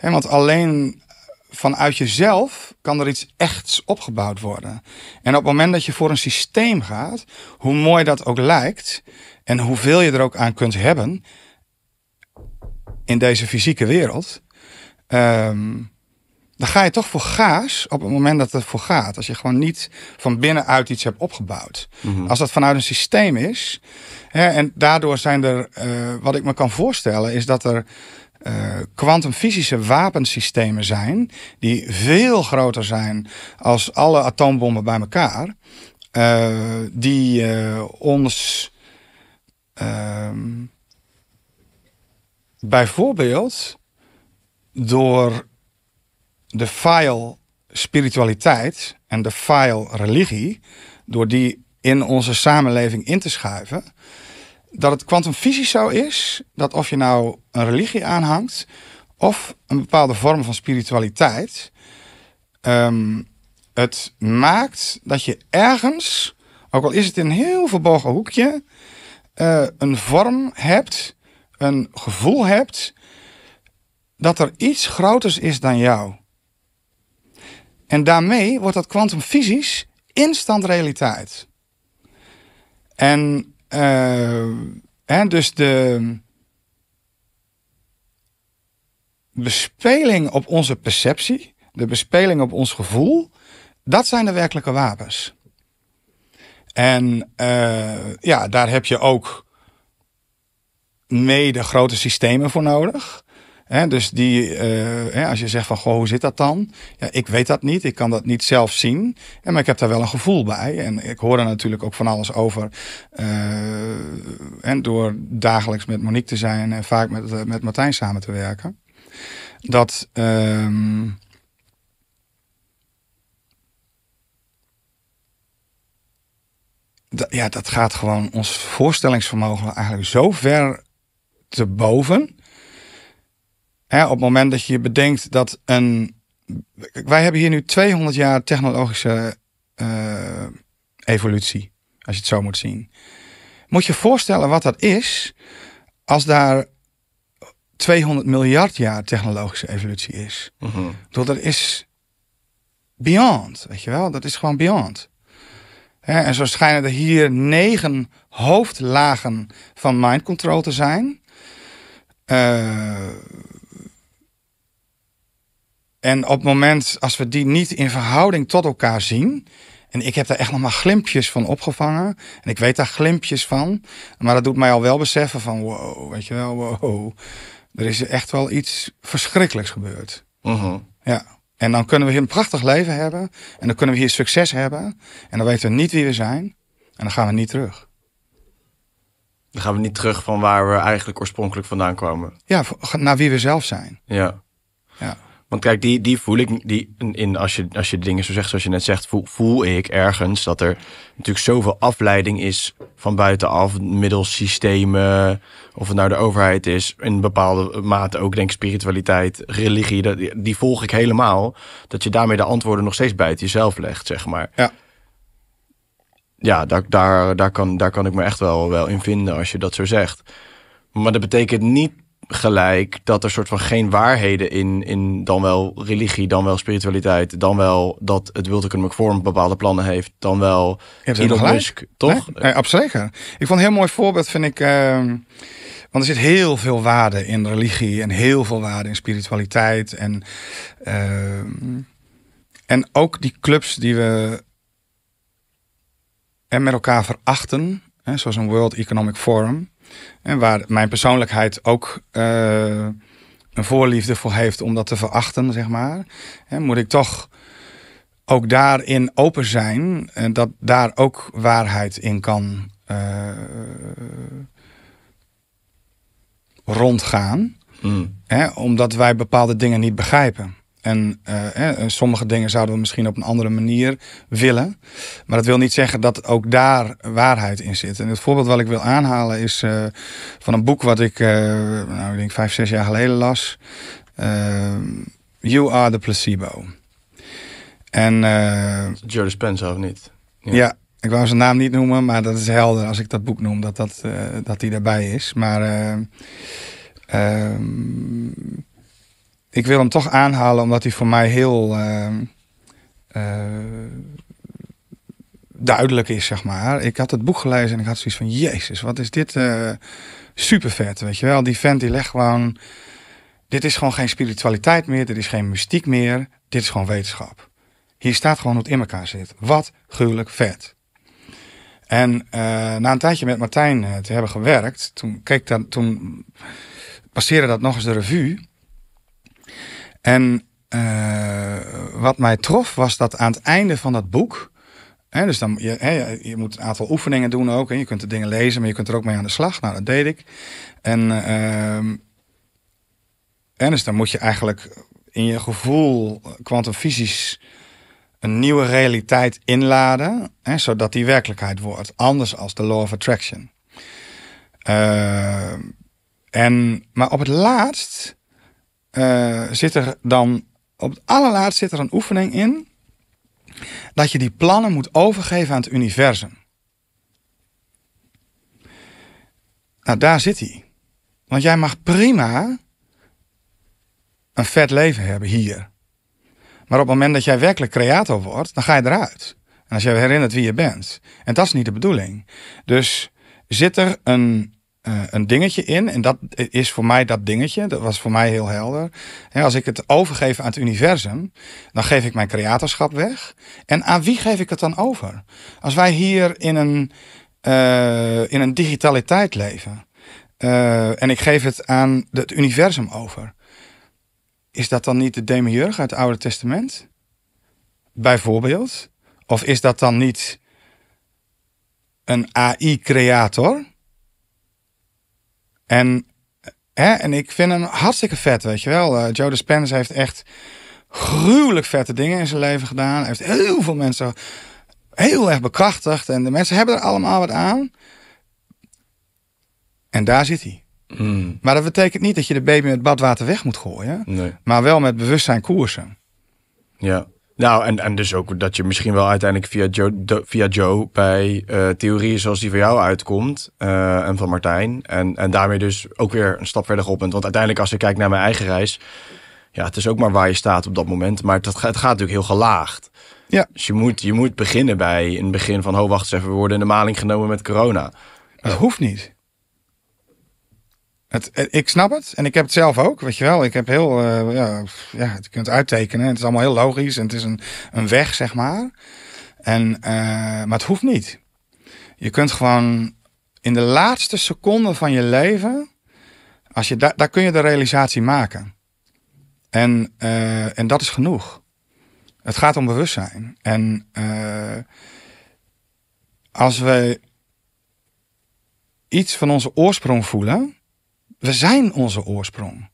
want alleen vanuit jezelf kan er iets echts opgebouwd worden. En op het moment dat je voor een systeem gaat, hoe mooi dat ook lijkt en hoeveel je er ook aan kunt hebben in deze fysieke wereld, ehm, dan ga je toch voor gaas op het moment dat het voor gaat. Als je gewoon niet van binnenuit iets hebt opgebouwd. Mhm. Als dat vanuit een systeem is. en daardoor zijn er, eh, wat ik me kan voorstellen, is dat er eh, kwantumfysische wapensystemen zijn, die veel groter zijn als alle atoombommen bij elkaar, eh, die eh, ons ehm, bijvoorbeeld door de file spiritualiteit en de file religie, door die in onze samenleving in te schuiven, dat het kwantumfysisch zo is dat of je nou een religie aanhangt of een bepaalde vorm van spiritualiteit, ehm, het maakt dat je ergens, ook al is het in een heel verborgen hoekje, eh, een vorm hebt, een gevoel hebt dat er iets groters is dan jou. En daarmee wordt dat kwantumfysisch instant realiteit. En en eh, dus de bespeling op onze perceptie, de bespeling op ons gevoel, dat zijn de werkelijke wapens. En eh, ja, daar heb je ook mede grote systemen voor nodig dus die, eh, als je zegt van, goh, hoe zit dat dan? Ja, ik weet dat niet, ik kan dat niet zelf zien, maar ik heb daar wel een gevoel bij. En ik hoor er natuurlijk ook van alles over. Eh, en door dagelijks met Monique te zijn en vaak met, eh, met Martijn samen te werken. Ehm, dat... ja, dat gaat gewoon ons voorstellingsvermogen eigenlijk zo ver te boven. Hè, op het moment dat je bedenkt dat een. Wij hebben hier nu 200 jaar technologische eh, evolutie, als je het zo moet zien. Moet je voorstellen wat dat is als daar 200 miljard jaar technologische evolutie is. Mhm. Dat is beyond, weet je wel? Dat is gewoon beyond. en zo schijnen er hier negen hoofdlagen van mind control te zijn. Uh, en op het moment als we die niet in verhouding tot elkaar zien. En ik heb daar echt nog maar glimpjes van opgevangen. En ik weet daar glimpjes van. Maar dat doet mij al wel beseffen van wow, weet je wel, wow. Er is echt wel iets verschrikkelijks gebeurd. Mhm. Ja. En dan kunnen we hier een prachtig leven hebben. En dan kunnen we hier succes hebben. En dan weten we niet wie we zijn. En dan gaan we niet terug. Dan gaan we niet terug van waar we eigenlijk oorspronkelijk vandaan kwamen. Ja, naar wie we zelf zijn. Ja. Want kijk, die, die voel ik, die, in, als, je, als je dingen zo zegt zoals je net zegt, voel, voel ik ergens dat er natuurlijk zoveel afleiding is van buitenaf, middels systemen, of het nou de overheid is, in bepaalde mate ook denk ik spiritualiteit, religie, dat, die, die volg ik helemaal, dat je daarmee de antwoorden nog steeds bij jezelf legt, zeg maar. Ja. Ja, daar, daar, daar, kan, daar kan ik me echt wel, wel in vinden als je dat zo zegt. Maar dat betekent niet gelijk dat er soort van geen waarheden in, in dan wel religie, dan wel spiritualiteit, dan wel dat het World Economic Forum bepaalde plannen heeft, dan wel ja, Elon Musk, toch? Nee, absoluut. Ik vond een heel mooi voorbeeld, vind ik. Ehm, want er zit heel veel waarde in religie en heel veel waarde in spiritualiteit. En, ehm, en ook die clubs die we en eh, met elkaar verachten, hè, zoals een World Economic Forum en waar mijn persoonlijkheid ook eh, een voorliefde voor heeft om dat te verachten, zeg maar. moet ik toch ook daarin open zijn en eh, dat daar ook waarheid in kan eh, rondgaan. Mm. Hè, omdat wij bepaalde dingen niet begrijpen. En eh, eh, sommige dingen zouden we misschien op een andere manier willen. Maar dat wil niet zeggen dat ook daar waarheid in zit. En het voorbeeld wat ik wil aanhalen is eh, van een boek wat ik, eh, nou, ik denk vijf, zes jaar geleden las. you are the placebo. En, Jerry of niet? Ja. ik wou zijn naam niet noemen, maar dat is helder als ik dat boek noem, dat, dat, dat daarbij is. Maar... ehm ik wil hem toch aanhalen omdat hij voor mij heel ehm, eh, duidelijk is, zeg maar. Ik had het boek gelezen en ik had zoiets van, jezus, wat is dit uh, eh, super vet, weet je wel. Die vent die legt gewoon, dit is gewoon geen spiritualiteit meer, dit is geen mystiek meer, dit is gewoon wetenschap. Hier staat gewoon hoe het in elkaar zit. Wat gruwelijk vet. En eh, na een tijdje met Martijn te hebben gewerkt, toen, keek dan, toen passeerde dat nog eens de revue. En eh, wat mij trof was dat aan het einde van dat boek. Hè, dus dan, je, hè, je moet een aantal oefeningen doen ook. En je kunt de dingen lezen, maar je kunt er ook mee aan de slag. Nou, dat deed ik. En, ehm, dus dan moet je eigenlijk in je gevoel kwantumfysisch een nieuwe realiteit inladen. Hè, zodat die werkelijkheid wordt. Anders als de law of attraction. Ehm, en, maar op het laatst eh, zit er dan op het allerlaatst zit er een oefening in dat je die plannen moet overgeven aan het universum. Nou, daar zit hij. Want jij mag prima een vet leven hebben hier. Maar op het moment dat jij werkelijk creator wordt, dan ga je eruit. En als je herinnert wie je bent. En dat is niet de bedoeling. Dus zit er een eh, een dingetje in. En dat is voor mij dat dingetje. Dat was voor mij heel helder. als ik het overgeef aan het universum, dan geef ik mijn creatorschap weg. En aan wie geef ik het dan over? Als wij hier in een, eh, in een digitaliteit leven. Eh, en ik geef het aan het universum over. Is dat dan niet de demiurg uit het Oude Testament? Bijvoorbeeld. Of is dat dan niet een AI-creator? En, hè, en ik vind hem hartstikke vet, weet je wel. Uh, Joe Spence heeft echt gruwelijk vette dingen in zijn leven gedaan. Hij heeft heel veel mensen heel erg bekrachtigd. En de mensen hebben er allemaal wat aan. En daar zit hij. Mm. Maar dat betekent niet dat je de baby met badwater weg moet gooien. Nee. Maar wel met bewustzijn koersen. Ja. Nou, en, en dus ook dat je misschien wel uiteindelijk via Joe, via Joe bij eh, theorieën zoals die van jou uitkomt eh, en van Martijn. En, en daarmee dus ook weer een stap verder geopend. Want uiteindelijk als ik kijk naar mijn eigen reis, ja, het is ook maar waar je staat op dat moment. Maar dat, het, het gaat natuurlijk heel gelaagd. Ja. Dus je moet, je moet beginnen bij een begin van, oh wacht eens even, we worden in de maling genomen met corona. Dat hoeft niet. Eh, ik snap het en ik heb het zelf ook, weet je wel. Ik heb heel, eh, ja, ja, je kunt het uittekenen. Het is allemaal heel logisch en het is een, een weg, zeg maar. En, eh, maar het hoeft niet. Je kunt gewoon in de laatste seconde van je leven, als je da daar kun je de realisatie maken. En, en dat is genoeg. Het gaat om bewustzijn. En als we iets van onze oorsprong voelen we zijn onze oorsprong.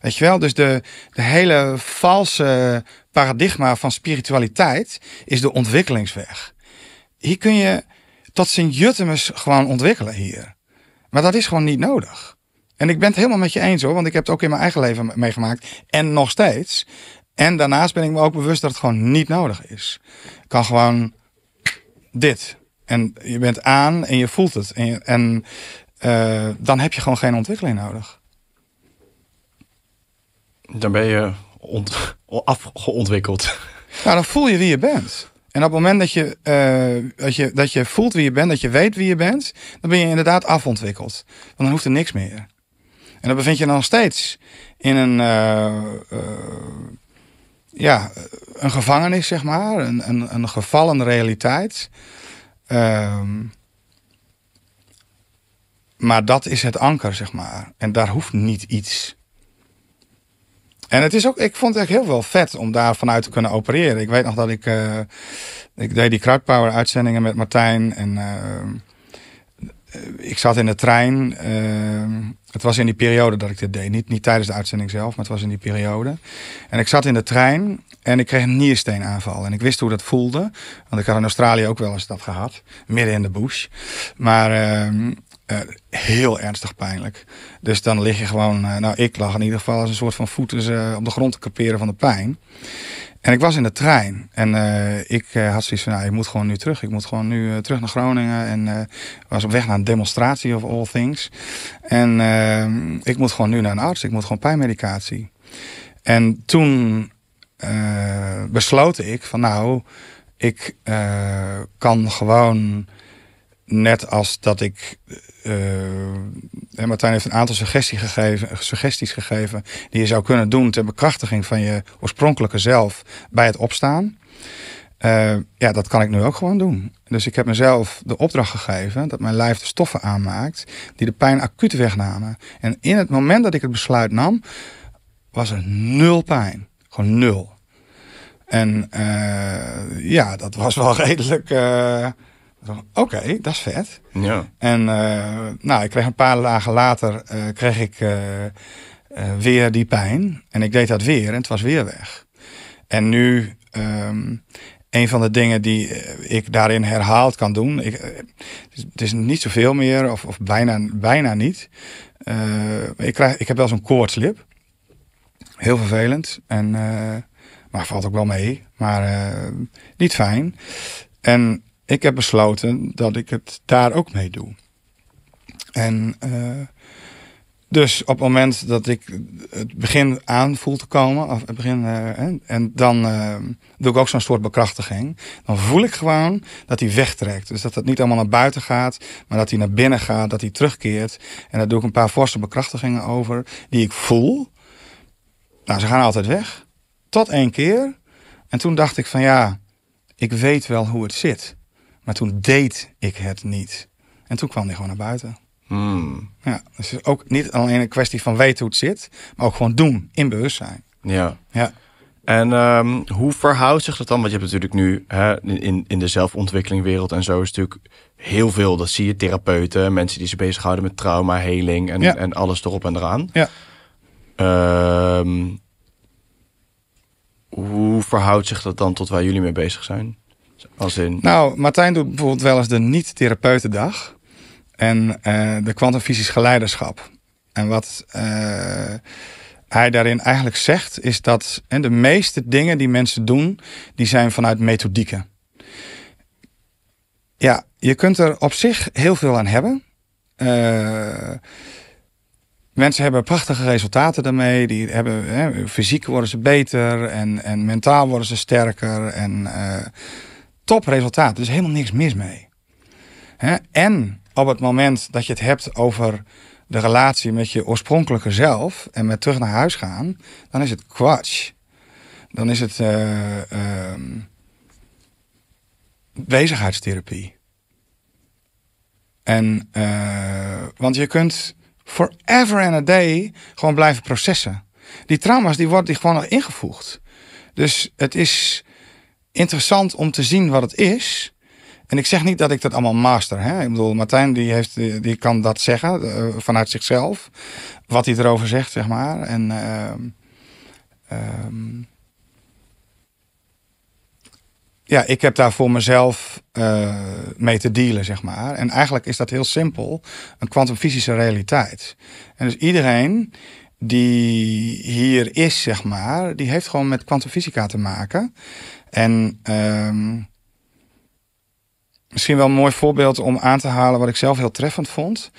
Weet je wel, dus de, de hele valse paradigma van spiritualiteit is de ontwikkelingsweg. Hier kun je tot zijn Juttemus gewoon ontwikkelen hier. Maar dat is gewoon niet nodig. En ik ben het helemaal met je eens hoor, want ik heb het ook in mijn eigen leven meegemaakt en nog steeds. En daarnaast ben ik me ook bewust dat het gewoon niet nodig is. Ik kan gewoon dit. En je bent aan en je voelt het. En, je, en eh, dan heb je gewoon geen ontwikkeling nodig. Dan ben je <laughs> afgeontwikkeld. Nou, dan voel je wie je bent. En op het moment dat je, eh, dat, je, dat je voelt wie je bent, dat je weet wie je bent, dan ben je inderdaad afontwikkeld. Want dan hoeft er niks meer. En dan bevind je dan nog steeds in een, eh, ja, een gevangenis, zeg maar. Een, een, een gevallen realiteit. Ehm, maar dat is het anker, zeg maar. En daar hoeft niet iets. En het is ook, ik vond het echt heel wel vet om daar vanuit te kunnen opereren. Ik weet nog dat ik, eh, ik deed die Crowdpower uitzendingen met Martijn. En eh, ik zat in de trein. Eh, het was in die periode dat ik dit deed. Niet, niet tijdens de uitzending zelf, maar het was in die periode. En ik zat in de trein en ik kreeg een niersteenaanval. En ik wist hoe dat voelde. Want ik had in Australië ook wel eens dat gehad. Midden in de bush. Maar ehm, eh, heel ernstig pijnlijk. Dus dan lig je gewoon, eh, nou ik lag in ieder geval als een soort van voeten uh, op de grond te kaperen van de pijn. En ik was in de trein en eh, ik had zoiets van, nou ik moet gewoon nu terug. Ik moet gewoon nu terug naar Groningen en was op weg naar een demonstratie of all things. En ik moet gewoon nu naar een arts, ik moet gewoon pijnmedicatie. En toen besloot ik van nou, ik kan gewoon net als dat ik. Uh, Martijn heeft een aantal suggesties gegeven, suggesties gegeven. die je zou kunnen doen ter bekrachtiging van je oorspronkelijke zelf bij het opstaan. Eh, ja, dat kan ik nu ook gewoon doen. Dus ik heb mezelf de opdracht gegeven dat mijn lijf de stoffen aanmaakt. die de pijn acuut wegnamen. En in het moment dat ik het besluit nam, was er nul pijn. Gewoon nul. En eh, ja, dat was wel <laughs> redelijk Oké, dat is vet. Ja. En eh, nou, ik kreeg een paar dagen later uh, kreeg ik eh, weer die pijn. En ik deed dat weer en het was weer weg. En nu, ehm, een van de dingen die ik daarin herhaald kan doen. Ik, het is niet zoveel meer, of, of bijna, bijna niet. ik, krijg, ik heb wel zo'n koortslip. Heel vervelend. En, maar valt ook wel mee. Maar niet fijn. En ik heb besloten dat ik het daar ook mee doe. En eh, dus op het moment dat ik het begin aanvoel te komen, of het begin, eh, en, dan eh, doe ik ook zo'n soort bekrachtiging. Dan voel ik gewoon dat hij wegtrekt. Dus dat het niet allemaal naar buiten gaat, maar dat hij naar binnen gaat, dat hij terugkeert. En daar doe ik een paar forse bekrachtigingen over, die ik voel. Nou, ze gaan altijd weg. Tot één keer. En toen dacht ik van ja, ik weet wel hoe het zit. Maar toen deed ik het niet. En toen kwam die gewoon naar buiten. Hmm. Ja, dus ook niet alleen een kwestie van weten hoe het zit, maar ook gewoon doen in bewustzijn. Ja. ja. En ehm, hoe verhoudt zich dat dan? Want je hebt natuurlijk nu hè, in, in de zelfontwikkelingwereld en zo is natuurlijk heel veel. Dat zie je therapeuten, mensen die zich bezighouden met trauma, heling en, en alles erop en eraan. Ja. Ehm, hoe verhoudt zich dat dan tot waar jullie mee bezig zijn? Als in... Nou, Martijn doet bijvoorbeeld wel eens de niet-therapeutendag. En uh, de kwantumfysisch geleiderschap. En wat eh, hij daarin eigenlijk zegt, is dat en de meeste dingen die mensen doen, die zijn vanuit methodieken. Ja, je kunt er op zich heel veel aan hebben. Eh, mensen hebben prachtige resultaten daarmee. Die hebben, hè, fysiek worden ze beter en, en mentaal worden ze sterker. En topresultaat. Er is helemaal niks mis mee. En op het moment dat je het hebt over de relatie met je oorspronkelijke zelf en met terug naar huis gaan, dan is het kwatsch. Dan is het uh, eh, bezigheidstherapie. Ehm, en, eh, want je kunt forever and a day gewoon blijven processen. Die trauma's die worden die gewoon nog ingevoegd. Dus het is interessant om te zien wat het is. En ik zeg niet dat ik dat allemaal master. Hè? Ik bedoel, Martijn die heeft, die kan dat zeggen eh, vanuit zichzelf. Wat hij erover zegt, zeg maar. En ehm, ehm, ja, ik heb daar voor mezelf eh, mee te dealen, zeg maar. En eigenlijk is dat heel simpel. Een kwantumfysische realiteit. En dus iedereen die hier is, zeg maar, die heeft gewoon met kwantumfysica te maken. En ehm, misschien wel een mooi voorbeeld om aan te halen wat ik zelf heel treffend vond.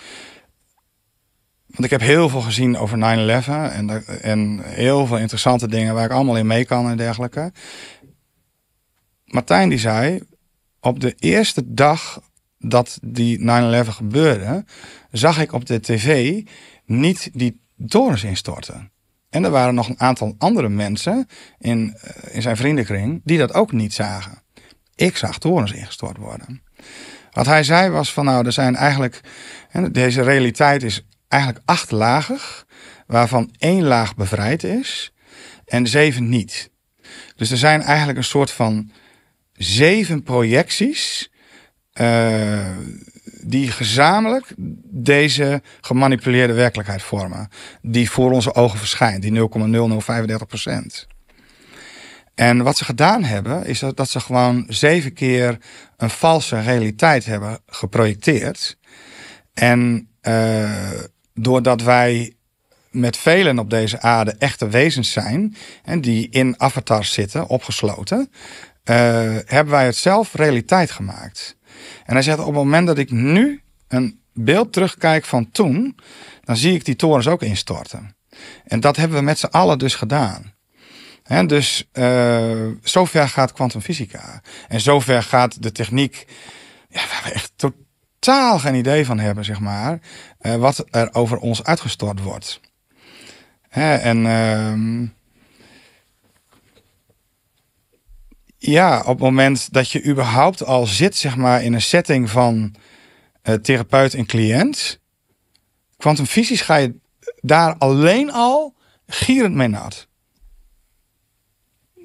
Want ik heb heel veel gezien over 9-11 en, en heel veel interessante dingen waar ik allemaal in mee kan en dergelijke. Martijn die zei, op de eerste dag dat die 9-11 gebeurde, zag ik op de tv niet die torens instorten. En er waren nog een aantal andere mensen in, eh, in zijn vriendenkring die dat ook niet zagen. Ik zag torens ingestort worden. Wat hij zei was van nou, er zijn eigenlijk, deze realiteit is eigenlijk achtlagig, waarvan één laag bevrijd is en zeven niet. Dus er zijn eigenlijk een soort van zeven projecties eh, die gezamenlijk deze gemanipuleerde werkelijkheid vormen. Die voor onze ogen verschijnt, die 0,0035 procent. En wat ze gedaan hebben, is dat, dat ze gewoon zeven keer een valse realiteit hebben geprojecteerd. En eh, doordat wij met velen op deze aarde echte wezens zijn, en die in avatars zitten, opgesloten, eh, hebben wij het zelf realiteit gemaakt. En hij zegt, op het moment dat ik nu een beeld terugkijk van toen, dan zie ik die torens ook instorten. En dat hebben we met z'n allen dus gedaan. He, dus uh, zover gaat kwantumfysica. En zover gaat de techniek, ja, waar we echt totaal geen idee van hebben, zeg maar, eh, wat er over ons uitgestort wordt. en ehm, Ja, op het moment dat je überhaupt al zit zeg maar, in een setting van uh, therapeut en cliënt. Quantumfysisch ga je daar alleen al gierend mee naad.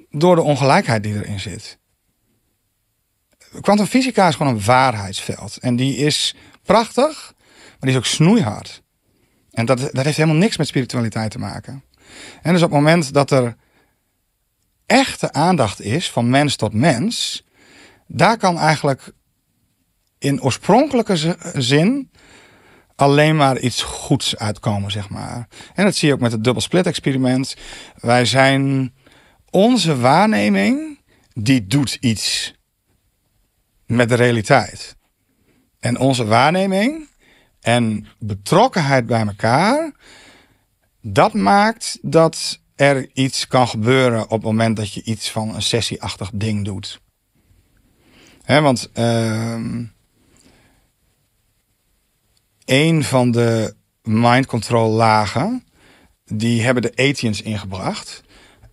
Door de ongelijkheid die erin zit. Quantumfysica is gewoon een waarheidsveld. En die is prachtig, maar die is ook snoeihard. En dat, dat heeft helemaal niks met spiritualiteit te maken. En dus op het moment dat er echte aandacht is van mens tot mens, daar kan eigenlijk in oorspronkelijke zin alleen maar iets goeds uitkomen, zeg maar. En dat zie je ook met het dubbel split experiment. Wij zijn onze waarneming die doet iets met de realiteit. En onze waarneming en betrokkenheid bij elkaar, dat maakt dat er iets kan gebeuren op het moment dat je iets van een sessieachtig ding doet. Hè, want ehm, een van de mind control lagen, die hebben de Etiens ingebracht.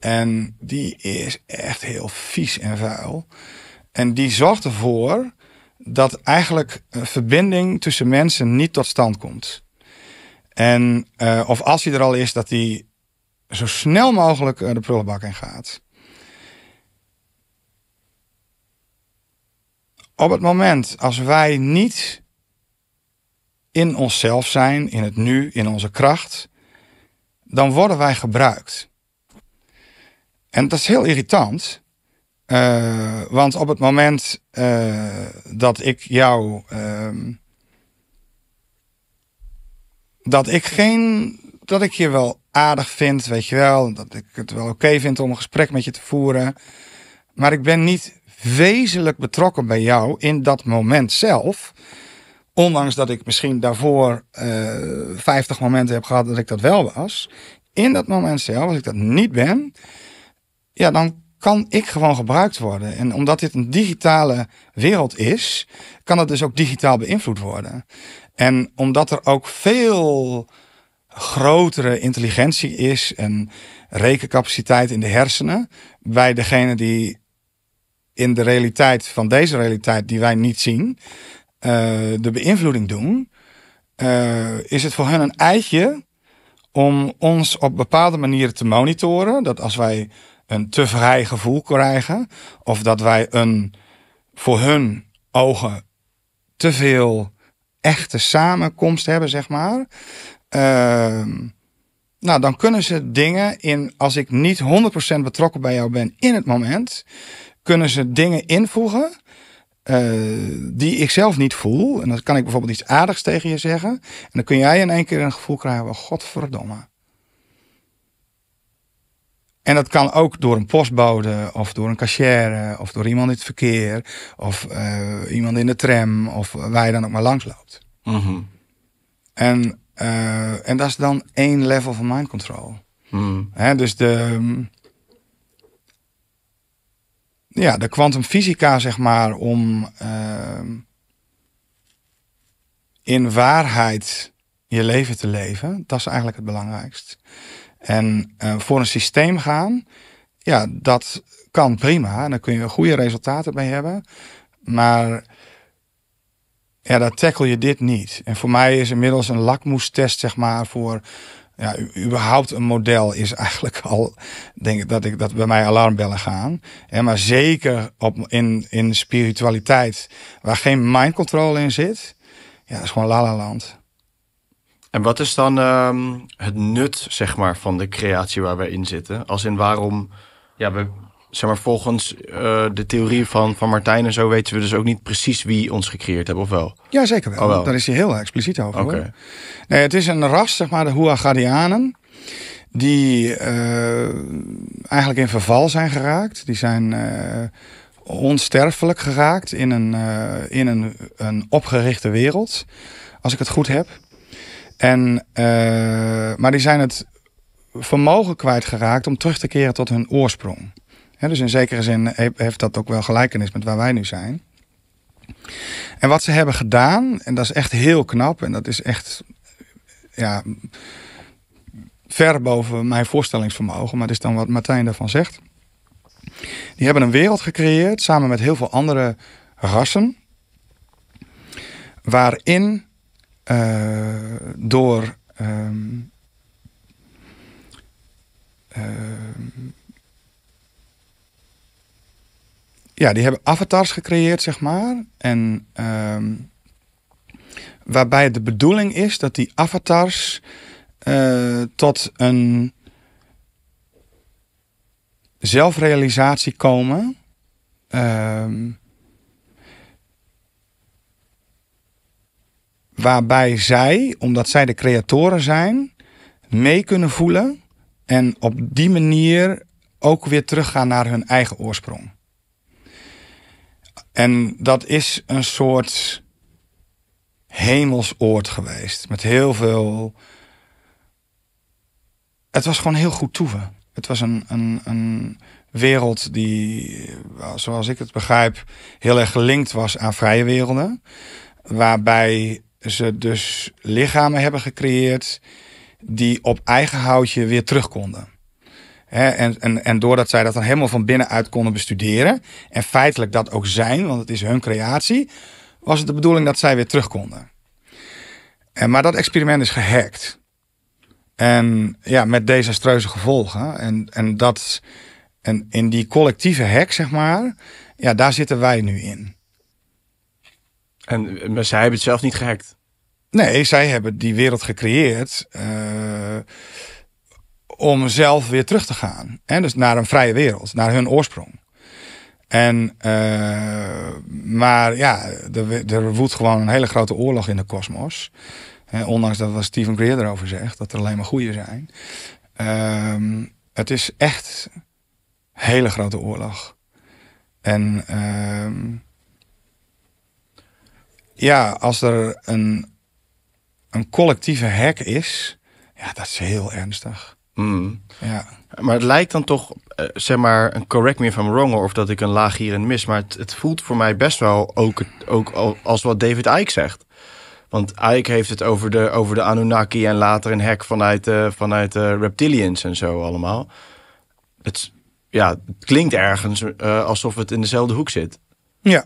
En die is echt heel vies en vuil. En die zorgt ervoor dat eigenlijk een verbinding tussen mensen niet tot stand komt. En eh, of als die er al is, dat die zo snel mogelijk eh, de prullenbak in gaat. Op het moment als wij niet in onszelf zijn, in het nu, in onze kracht, dan worden wij gebruikt. En dat is heel irritant, eh, want op het moment eh, dat ik jou. Ehm, dat ik geen. dat ik je wel aardig vind, weet je wel. Dat ik het wel oké vind om een gesprek met je te voeren. Maar ik ben niet wezenlijk betrokken bij jou in dat moment zelf. Ondanks dat ik misschien daarvoor uh, eh, 50 momenten heb gehad dat ik dat wel was. In dat moment zelf, als ik dat niet ben, ja, dan kan ik gewoon gebruikt worden. En omdat dit een digitale wereld is, kan het dus ook digitaal beïnvloed worden. En omdat er ook veel grotere intelligentie is en rekencapaciteit in de hersenen bij degene die in de realiteit van deze realiteit die wij niet zien, eh, de beïnvloeding doen, eh, is het voor hen een eitje om ons op bepaalde manieren te monitoren. Dat als wij een te vrij gevoel krijgen, of dat wij een voor hun ogen te veel echte samenkomst hebben, zeg maar, Ehm, nou, dan kunnen ze dingen in, als ik niet 100% betrokken bij jou ben in het moment, kunnen ze dingen invoegen eh, die ik zelf niet voel. En dan kan ik bijvoorbeeld iets aardigs tegen je zeggen. En dan kun jij in één keer een gevoel krijgen van godverdomme. En dat kan ook door een postbode of door een cashier of door iemand in het verkeer of eh, iemand in de tram of waar je dan ook maar langs loopt. Mm En eh, en dat is dan één level van mind control. Hmm. Hè, dus de. Mm, ja, de kwantumfysica, zeg maar, om ehm, in waarheid je leven te leven, dat is eigenlijk het belangrijkst. En eh, voor een systeem gaan, ja, dat kan prima. En daar kun je goede resultaten bij hebben. Maar ja, daar tackle je dit niet. En voor mij is inmiddels een lakmoestest, zeg maar, voor ja, überhaupt een model is <laughs> eigenlijk al, denk ik, dat, ik, dat bij mij alarmbellen gaan. En maar zeker op, in, in spiritualiteit, waar geen mind control in zit, ja, dat is gewoon lalaland. En wat is dan ehm, het nut, zeg maar, van de creatie waar wij in zitten? Als in waarom, ja, we, zeg maar, volgens eh, de theorie van, van Martijn en zo weten we dus ook niet precies wie ons gecreëerd hebben, of wel? Ja, zeker wel. Oh, Daar is hij heel expliciet over. Oké. Nee, het is een ras, zeg maar, de Huagadianen. Die eh, eigenlijk in verval zijn geraakt. Die zijn eh, onsterfelijk geraakt in, een, in een, een opgerichte wereld. Als ik het goed heb. En, maar die zijn het vermogen kwijtgeraakt om terug te keren tot hun oorsprong dus in zekere zin heeft dat ook wel gelijkenis met waar wij nu zijn. En wat ze hebben gedaan, en dat is echt heel knap, en dat is echt ja, ver boven mijn voorstellingsvermogen, maar dat is dan wat Martijn daarvan zegt. Die hebben een wereld gecreëerd samen met heel veel andere rassen, waarin eh, door. Ehm, ehm, ja, die hebben avatars gecreëerd, zeg maar. En ehm, waarbij de bedoeling is dat die avatars eh, tot een zelfrealisatie komen. Ehm, waarbij zij, omdat zij de creatoren zijn, mee kunnen voelen en op die manier ook weer teruggaan naar hun eigen oorsprong. En dat is een soort hemelsoord geweest. Met heel veel. Het was gewoon heel goed toeven. Het was een, een, een wereld die, eh, zoals ik het begrijp, heel erg gelinkt was aan vrije werelden. Waarbij ze dus lichamen hebben gecreëerd die op eigen houtje weer terug konden en, en, en doordat zij dat dan helemaal van binnenuit konden bestuderen. En feitelijk dat ook zijn, want het is hun creatie. Was het de bedoeling dat zij weer terug konden. En, maar dat experiment is gehackt. En ja, met desastreuze gevolgen. En, en, dat, en in die collectieve hack, zeg maar. Ja, daar zitten wij nu in. En maar zij hebben het zelf niet gehackt? Nee, zij hebben die wereld gecreëerd. Eh, om zelf weer terug te gaan. Hè? Dus naar een vrije wereld, naar hun oorsprong. En, eh, maar ja, er, er woedt gewoon een hele grote oorlog in de kosmos. Ondanks dat wat Stephen Greer erover zegt, dat er alleen maar goede zijn. Ehm, het is echt een hele grote oorlog. En ehm, ja, als er een, een collectieve hek is, ja, dat is heel ernstig. Mm. Ja. Maar het lijkt dan toch, eh, zeg maar, een correct me if I'm wrong of dat ik een laag hierin mis. Maar het, het voelt voor mij best wel ook, ook als wat David Icke zegt. Want Ike heeft het over de, over de Anunnaki en later een hek vanuit, uh, vanuit de eh, reptilians en zo allemaal. Het, ja, het klinkt ergens alsof het in dezelfde hoek zit. Ja.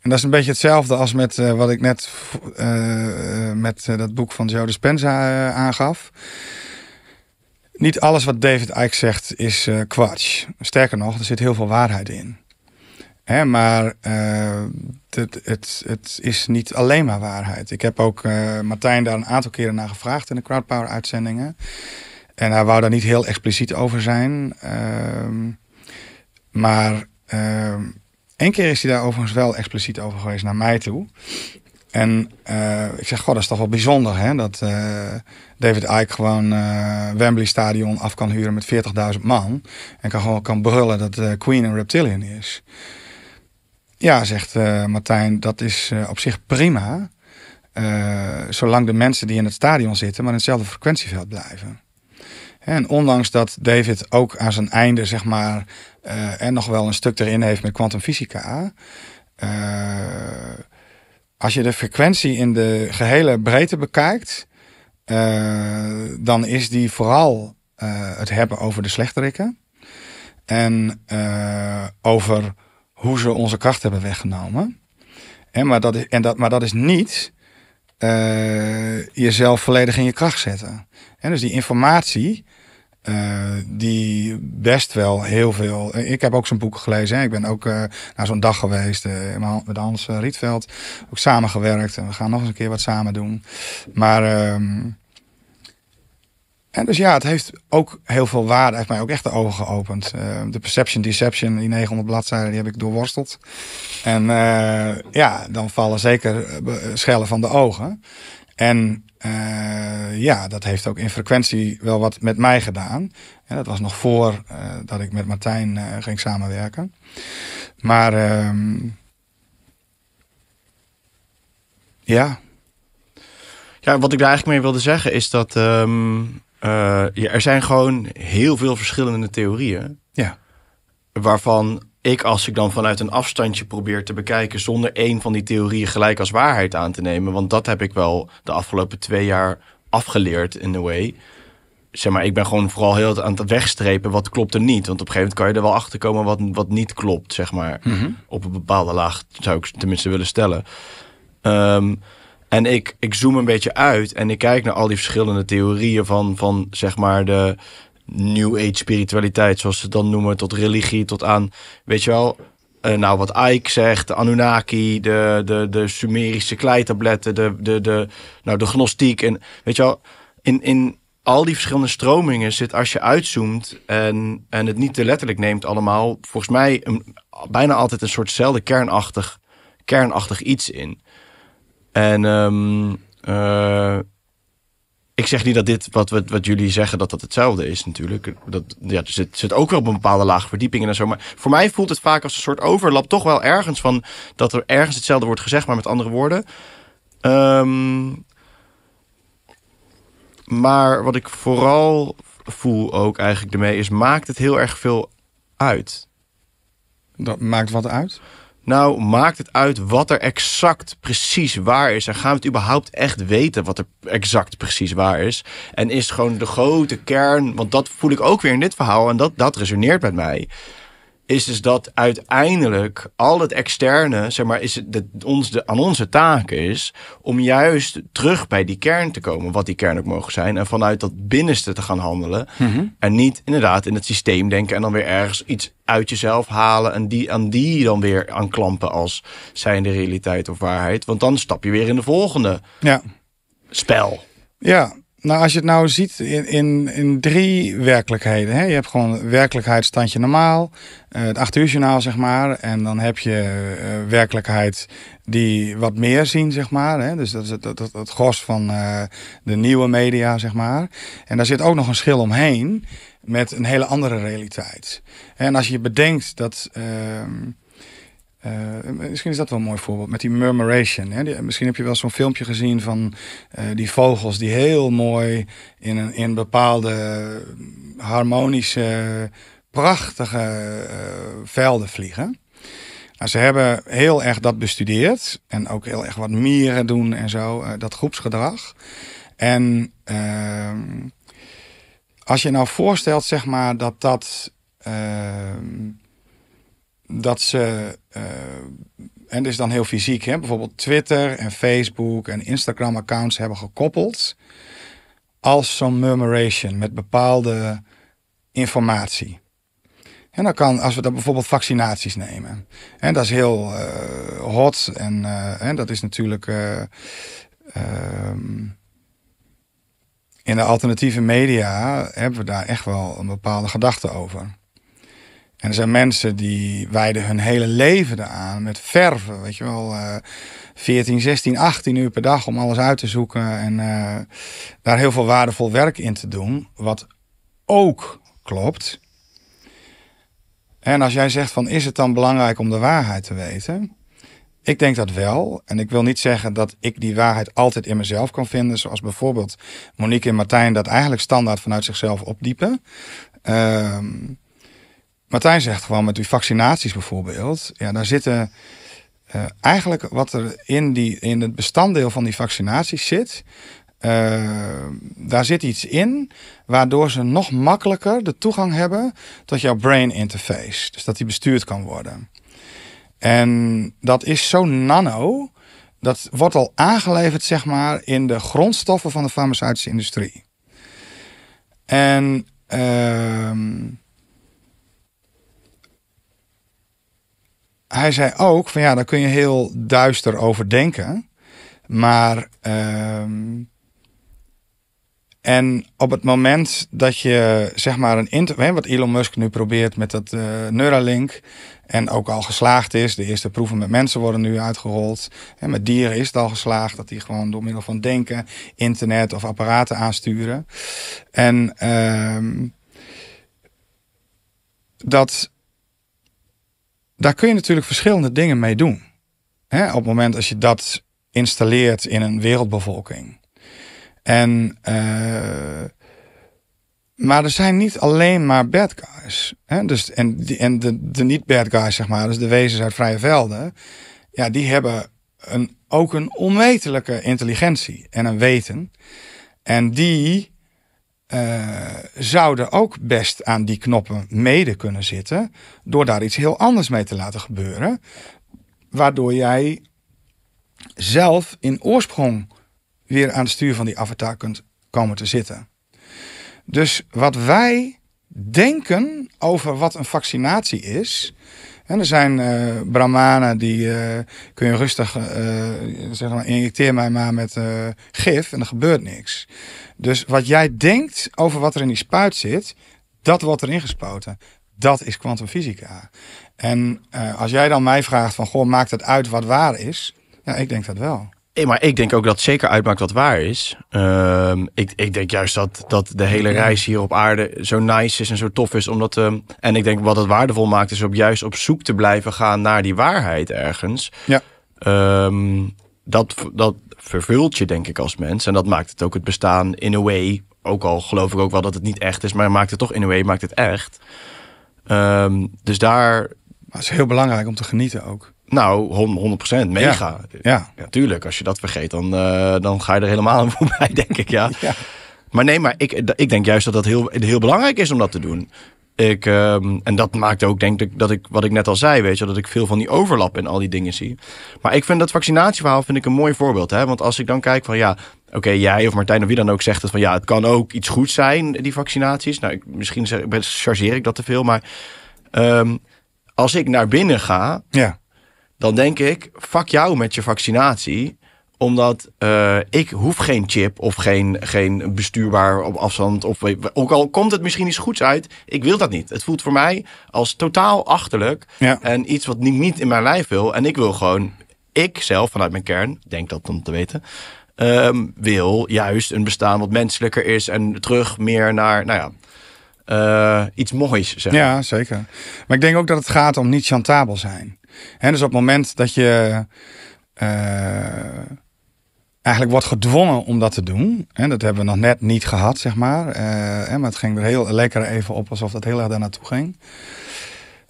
En dat is een beetje hetzelfde als met wat ik net met dat boek van Joe Dispenza aangaf. Niet alles wat David Icke zegt is uh, eh, kwatsch. Sterker nog, er zit heel veel waarheid in. Hè, maar eh, het, het, het, is niet alleen maar waarheid. Ik heb ook eh, Martijn daar een aantal keren naar gevraagd in de Crowdpower uitzendingen. En hij wou daar niet heel expliciet over zijn. Ehm, maar ehm, één keer is hij daar overigens wel expliciet over geweest naar mij toe. En eh, ik zeg, god, dat is toch wel bijzonder hè? dat eh, David Icke gewoon uh, Wembley Stadion af kan huren met 40.000 man. En kan gewoon kan brullen dat Queen een reptilian is. Ja, zegt Martijn, dat is op zich prima. zolang de mensen die in het stadion zitten maar in hetzelfde frequentieveld blijven. En ondanks dat David ook aan zijn einde, zeg maar, en nog wel een stuk erin heeft met kwantumfysica. fysica als je de frequentie in de gehele breedte bekijkt, eh, dan is die vooral eh, het hebben over de slechterikken. En eh, over hoe ze onze kracht hebben weggenomen. En, maar, dat is, en dat, maar dat is niet jezelf volledig in je kracht zetten. En dus die informatie eh, die best wel heel veel. Ik heb ook zijn boeken gelezen. Hè. Ik ben ook eh, naar zo'n dag geweest eh, met Hans Rietveld. Ook samengewerkt. En we gaan nog eens een keer wat samen doen. Maar. Ehm, en dus ja, het heeft ook heel veel waarde. Het heeft mij ook echt de ogen geopend. de Perception Deception, die 900 bladzijden, die heb ik doorworsteld. En ja, dan vallen zeker schellen van de ogen. En eh, ja, dat heeft ook in frequentie wel wat met mij gedaan. En dat was nog voor eh, dat ik met Martijn eh, ging samenwerken. Maar ehm, ja. Ja, wat ik daar eigenlijk mee wilde zeggen is dat ehm, ja, er zijn gewoon heel veel verschillende theorieën. Ja. Waarvan ik, als ik dan vanuit een afstandje probeer te bekijken, zonder één van die theorieën gelijk als waarheid aan te nemen, want dat heb ik wel de afgelopen twee jaar afgeleerd in de way. Zeg maar, ik ben gewoon vooral heel aan het wegstrepen wat klopt er niet. Want op een gegeven moment kan je er wel achter komen wat, wat niet klopt, zeg maar. Mhm. Op een bepaalde laag zou ik tenminste willen stellen. Ehm, en ik, ik zoom een beetje uit en ik kijk naar al die verschillende theorieën van, van zeg maar de, new age spiritualiteit, zoals ze dan noemen, tot religie, tot aan, weet je wel, eh, nou wat Ike zegt, de Anunnaki, de, de, de Sumerische kleitabletten, de, de, de, nou, de gnostiek. En weet je wel, in, in al die verschillende stromingen zit, als je uitzoomt en, en het niet te letterlijk neemt allemaal, volgens mij een, bijna altijd een soortzelfde kernachtig, kernachtig iets in. En um, ik zeg niet dat dit, wat, wat, wat jullie zeggen, dat dat hetzelfde is natuurlijk. Dat, ja, er zit, zit ook wel op een bepaalde laag verdiepingen en zo. Maar voor mij voelt het vaak als een soort overlap toch wel ergens van... dat er ergens hetzelfde wordt gezegd, maar met andere woorden. Ehm, maar wat ik vooral voel ook eigenlijk ermee is... maakt het heel erg veel uit. Dat maakt wat uit? Nou, maakt het uit wat er exact precies waar is? En gaan we het überhaupt echt weten wat er exact precies waar is? En is gewoon de grote kern, want dat voel ik ook weer in dit verhaal en dat, dat resoneert met mij is dus dat uiteindelijk al het externe, zeg maar, is het ons de, aan onze taak is om juist terug bij die kern te komen, wat die kern ook mogen zijn, en vanuit dat binnenste te gaan handelen. Mhm. En niet inderdaad in het systeem denken en dan weer ergens iets uit jezelf halen en die aan die dan weer aanklampen als zijnde realiteit of waarheid. Want dan stap je weer in de volgende ja. spel. Ja, nou, als je het nou ziet in, in, in drie werkelijkheden. Hè? Je hebt gewoon werkelijkheid standje normaal, eh, het acht uur journaal zeg maar. En dan heb je eh, werkelijkheid die wat meer zien zeg maar. Hè? Dus dat is het, dat, het gros van eh, de nieuwe media zeg maar. En daar zit ook nog een schil omheen met een hele andere realiteit. En als je bedenkt dat... Ehm, eh, misschien is dat wel een mooi voorbeeld met die murmuration. Hè? misschien heb je wel zo'n filmpje gezien van eh, die vogels die heel mooi in een in bepaalde eh, harmonische, prachtige velden vliegen. Nou, ze hebben heel erg dat bestudeerd en ook heel erg wat mieren doen en zo, dat groepsgedrag. En ehm, als je nou voorstelt, zeg maar, dat dat. Ehm, dat ze, eh, en dat is dan heel fysiek, hè, bijvoorbeeld Twitter en Facebook en Instagram-accounts hebben gekoppeld als zo'n murmuration met bepaalde informatie. En dan kan, als we dat bijvoorbeeld vaccinaties nemen. En dat is heel eh, hot. En, eh, dat is natuurlijk. Ehm, in de alternatieve media hebben we daar echt wel een bepaalde gedachte over. En er zijn mensen die wijden hun hele leven eraan met verven, weet je wel. Uh, 14, 16, 18 uur per dag om alles uit te zoeken en eh, daar heel veel waardevol werk in te doen. Wat ook klopt. En als jij zegt van is het dan belangrijk om de waarheid te weten? Ik denk dat wel. En ik wil niet zeggen dat ik die waarheid altijd in mezelf kan vinden. Zoals bijvoorbeeld Monique en Martijn dat eigenlijk standaard vanuit zichzelf opdiepen. Ehm, Martijn zegt gewoon met die vaccinaties bijvoorbeeld. Ja, daar zitten eh, eigenlijk wat er in, die, in het bestanddeel van die vaccinaties zit. Eh, daar zit iets in waardoor ze nog makkelijker de toegang hebben tot jouw brain interface. Dus dat die bestuurd kan worden. En dat is zo nano, dat wordt al aangeleverd zeg maar in de grondstoffen van de farmaceutische industrie. En... Ehm, hij zei ook van ja, daar kun je heel duister over denken. Maar. Ehm, en op het moment dat je zeg maar een internet, wat Elon Musk nu probeert met dat eh, Neuralink en ook al geslaagd is, de eerste proeven met mensen worden nu uitgerold. En met dieren is het al geslaagd dat die gewoon door middel van denken, internet of apparaten aansturen. En ehm, dat daar kun je natuurlijk verschillende dingen mee doen. Hè, op het moment als je dat installeert in een wereldbevolking. En, eh, maar er zijn niet alleen maar bad guys. Hè? Dus, en en de, de niet-bad guys, zeg maar, dus de wezens uit vrije velden, ja, die hebben een, ook een onwetelijke intelligentie en een weten. En die uh, zouden ook best aan die knoppen mede kunnen zitten. Door daar iets heel anders mee te laten gebeuren. Waardoor jij zelf in oorsprong weer aan het stuur van die avatar kunt komen te zitten. Dus wat wij denken over wat een vaccinatie is, en er zijn uh, brahmanen die eh, kun je rustig uh, maar, injecteer mij maar met gif en er gebeurt niks. Dus wat jij denkt over wat er in die spuit zit, dat wordt erin gespoten. Dat is kwantumfysica. En als jij dan mij vraagt van, goh, maakt het uit wat waar is? Ja, ik denk dat wel maar ik denk ook dat het zeker uitmaakt wat waar is. Ehm, ik, ik denk juist dat, dat de hele reis hier op aarde zo nice is en zo tof is. Omdat, ehm, en ik denk wat het waardevol maakt is om juist op zoek te blijven gaan naar die waarheid ergens. Ja. Um, dat, dat vervult je denk ik als mens. En dat maakt het ook het bestaan in a way. Ook al geloof ik ook wel dat het niet echt is. Maar maakt het toch in a way, maakt het echt. Um, dus daar... het is heel belangrijk om te genieten ook. Nou, 100%, mega. Ja, tuurlijk, als je dat vergeet, dan, eh, dan ga je er helemaal aan <laughs> voorbij, denk ik. <laughs> Ja. Maar nee, maar ik, ik denk juist dat dat heel, heel belangrijk is om dat te doen. Ik, ehm, en dat maakt ook, denk ik, dat ik, wat ik net al zei, weet je, dat ik veel van die overlap in al die dingen zie. Maar ik vind dat vaccinatieverhaal vind ik een mooi voorbeeld. Hè? Want als ik dan kijk van ja, oké, jij of Martijn of wie dan ook zegt het van ja, het kan ook iets goed zijn, die vaccinaties. Nou, ik, misschien chargeer ik dat te veel, maar ehm, als ik naar binnen ga, ja dan denk ik, fuck jou met je vaccinatie omdat eh, ik hoef geen chip of geen, geen bestuurbaar op afstand. Of, ook al komt het misschien iets goeds uit, ik wil dat niet. Het voelt voor mij als totaal achterlijk. En iets wat niet, niet in mijn lijf wil. En ik wil gewoon, ik zelf vanuit mijn kern, denk dat om te weten. Ehm, wil juist een bestaan wat menselijker is. En terug meer naar, nou ja, eh, iets moois. Zeg. Ja, zeker. Maar ik denk ook dat het gaat om niet chantabel zijn. En dus op het moment dat je eh, eigenlijk wordt gedwongen om dat te doen, en dat hebben we nog net niet gehad, zeg maar, uh, maar het ging er heel lekker even op alsof dat heel erg daar naartoe ging.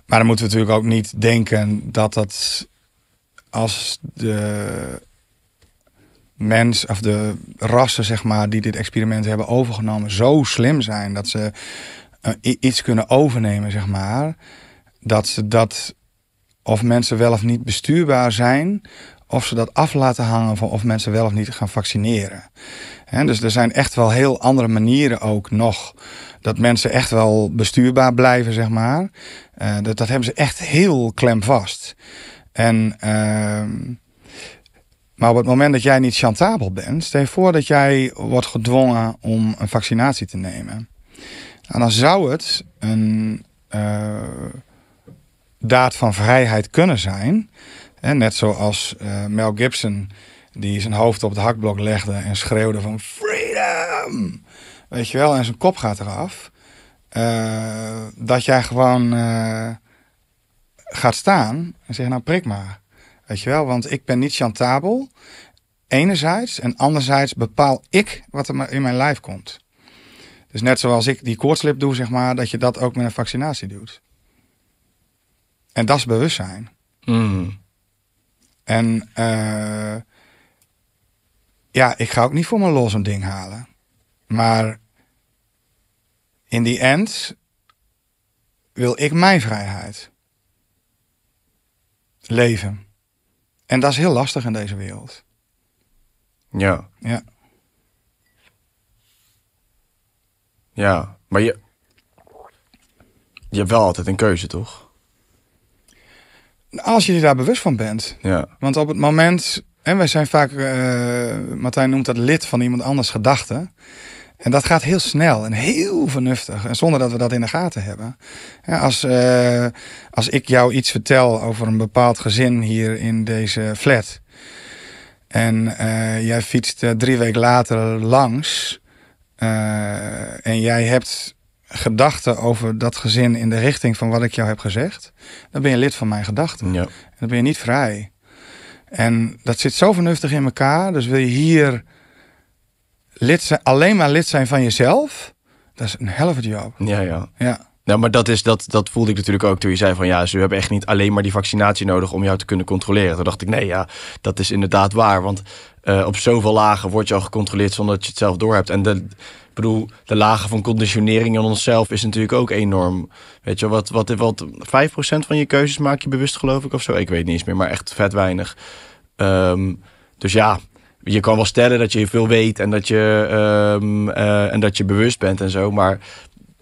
Maar dan moeten we natuurlijk ook niet denken dat dat als de mens of de rassen, zeg maar, die dit experiment hebben overgenomen, zo slim zijn dat ze eh, iets kunnen overnemen, zeg maar, dat ze dat of mensen wel of niet bestuurbaar zijn. Of ze dat af laten hangen van of mensen wel of niet gaan vaccineren. He, dus er zijn echt wel heel andere manieren ook nog. Dat mensen echt wel bestuurbaar blijven, zeg maar. Eh, dat, dat hebben ze echt heel klemvast. En, ehm, maar op het moment dat jij niet chantabel bent, stel je voor dat jij wordt gedwongen om een vaccinatie te nemen. Nou, dan zou het een. Eh, daad van vrijheid kunnen zijn. net zoals eh, Mel Gibson, die zijn hoofd op het hakblok legde en schreeuwde van freedom. Weet je wel, en zijn kop gaat eraf. Eh, dat jij gewoon eh, gaat staan en zegt, nou prik maar. Weet je wel, want ik ben niet chantabel. Enerzijds en anderzijds bepaal ik wat er in mijn lijf komt. Dus net zoals ik die koortslip doe, zeg maar, dat je dat ook met een vaccinatie doet. En dat is bewustzijn. Mm. En eh, ja, ik ga ook niet voor mijn los een ding halen. Maar in die end wil ik mijn vrijheid leven. En dat is heel lastig in deze wereld. Ja. Ja. Ja, maar je, je hebt wel altijd een keuze, toch? Als je je daar bewust van bent. Ja. Want op het moment, en wij zijn vaak, uh, Martijn noemt dat lid van iemand anders gedachten. En dat gaat heel snel en heel vernuftig. En zonder dat we dat in de gaten hebben. als, eh, als ik jou iets vertel over een bepaald gezin hier in deze flat. En eh, jij fietst drie weken later langs. en jij hebt gedachten over dat gezin in de richting van wat ik jou heb gezegd, dan ben je lid van mijn gedachten. Ja. Dan ben je niet vrij. En dat zit zo vernuftig in elkaar. Dus wil je hier lid zijn, alleen maar lid zijn van jezelf, dat is een helft job. Ja, ja. ja. Nou, maar dat, is, dat, dat voelde ik natuurlijk ook toen je zei van ja, ze hebben echt niet alleen maar die vaccinatie nodig om jou te kunnen controleren. Toen dacht ik, nee, ja, dat is inderdaad waar. Want eh, op zoveel lagen word je al gecontroleerd zonder dat je het zelf doorhebt. En de, ik bedoel, de lage van conditionering in onszelf is natuurlijk ook enorm. Weet je, wat, wat, wat 5% van je keuzes maak je bewust, geloof ik, of zo. Ik weet niet eens meer, maar echt vet weinig. Ehm, dus ja, je kan wel stellen dat je veel weet en dat je, ehm, eh, en dat je bewust bent en zo. Maar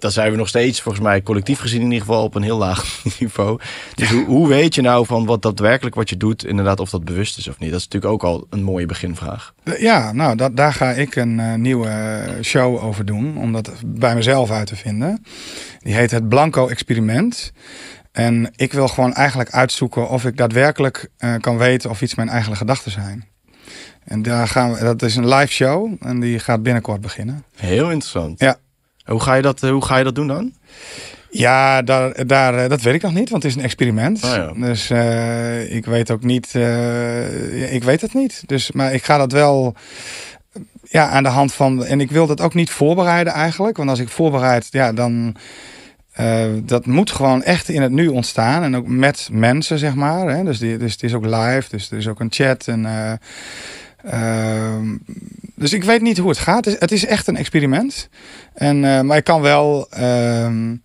dat zijn we nog steeds, volgens mij, collectief gezien in ieder geval, op een heel laag <laughs> niveau. Dus hoe, hoe, weet je nou van wat daadwerkelijk wat je doet, inderdaad, of dat bewust is of niet? Dat is natuurlijk ook al een mooie beginvraag. Eh, ja, nou, dat, daar ga ik een eh, nieuwe show over doen, om dat bij mezelf uit te vinden. Die heet Het Blanco Experiment. En ik wil gewoon eigenlijk uitzoeken of ik daadwerkelijk eh, kan weten of iets mijn eigen gedachten zijn. En daar gaan we, dat is een live show en die gaat binnenkort beginnen. Heel interessant. Ja, hoe ga je dat, eh, hoe ga je dat doen dan? Ja, daar, daar, eh, dat weet ik nog niet, want het is een experiment. Oh ja. Dus eh, ik weet ook niet. ik weet het niet. Dus, maar ik ga dat wel ja, aan de hand van. En ik wil dat ook niet voorbereiden eigenlijk. Want als ik voorbereid, ja, dan. Uh, dat moet gewoon echt in het nu ontstaan. En ook met mensen, zeg maar. Hè? Dus, die, dus het is ook live, dus er is ook een chat. En, Ehm, dus ik weet niet hoe het gaat. Het is, echt een experiment. En, eh, maar ik kan wel ehm,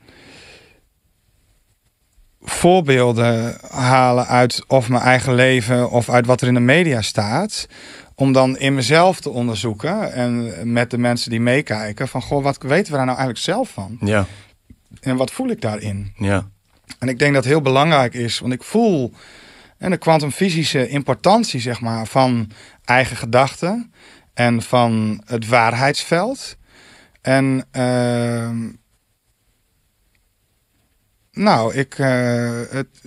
voorbeelden halen uit of mijn eigen leven of uit wat er in de media staat. Om dan in mezelf te onderzoeken en met de mensen die meekijken van goh, wat weten we daar nou eigenlijk zelf van? Ja. En wat voel ik daarin? Ja. En ik denk dat het heel belangrijk is, want ik voel en de kwantumfysische importantie zeg maar, van eigen gedachten en van het waarheidsveld. En ehm, nou, ik, eh, het,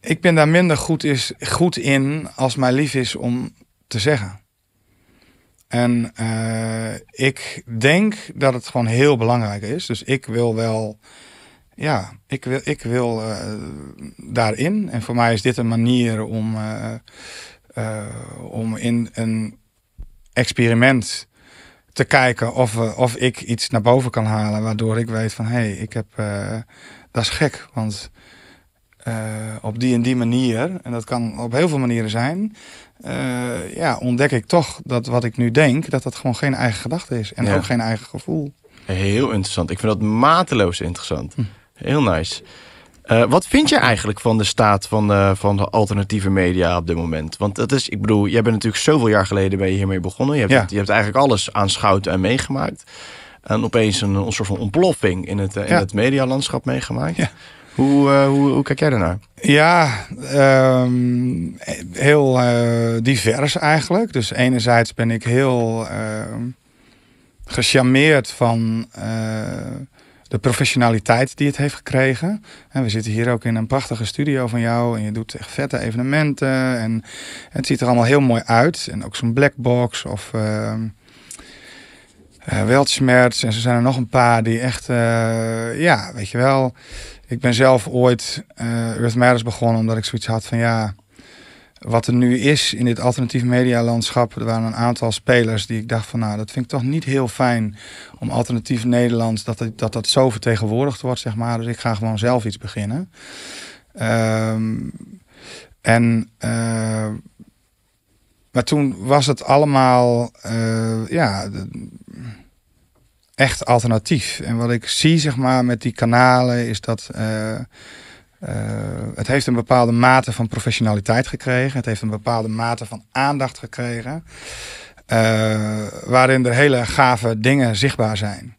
ik ben daar minder goed, is, goed in als mij lief is om te zeggen. En eh, ik denk dat het gewoon heel belangrijk is. Dus ik wil wel ja, ik wil, ik wil eh, daarin. En voor mij is dit een manier om, eh, eh, om in een experiment te kijken of, of ik iets naar boven kan halen. Waardoor ik weet van hé, hey, ik heb. dat is gek. Want op die en die manier, en dat kan op heel veel manieren zijn. ja, ontdek ik toch dat wat ik nu denk, dat dat gewoon geen eigen gedachte is. En ook geen eigen gevoel. Heel interessant. Ik vind dat mateloos interessant. Hm. Heel nice. Eh, wat vind je eigenlijk van de staat van de, van de alternatieve media op dit moment? Want dat is, ik bedoel, jij bent natuurlijk zoveel jaar geleden ben je hiermee begonnen. Je hebt, je hebt eigenlijk alles aanschouwd en meegemaakt. En opeens een, een soort van ontploffing in het, in het medialandschap meegemaakt. Hoe, eh, hoe, hoe, kijk jij daarnaar? Ja, ehm, heel eh, divers eigenlijk. Dus enerzijds ben ik heel ehm, gecharmeerd van de professionaliteit die het heeft gekregen. En we zitten hier ook in een prachtige studio van jou. En je doet echt vette evenementen. En het ziet er allemaal heel mooi uit. En ook zo'n blackbox of uh, En er zijn er nog een paar die echt, eh, ja, weet je wel. Ik ben zelf ooit uh, Earth begonnen omdat ik zoiets had van ja wat er nu is in dit alternatief medialandschap, er waren een aantal spelers die ik dacht van nou, dat vind ik toch niet heel fijn om alternatief Nederlands, dat dat, dat, zo vertegenwoordigd wordt, zeg maar. Dus ik ga gewoon zelf iets beginnen. Ehm, en eh, maar toen was het allemaal eh, ja, echt alternatief. En wat ik zie, zeg maar, met die kanalen is dat. Eh, eh, het heeft een bepaalde mate van professionaliteit gekregen. Het heeft een bepaalde mate van aandacht gekregen. Eh, waarin er hele gave dingen zichtbaar zijn.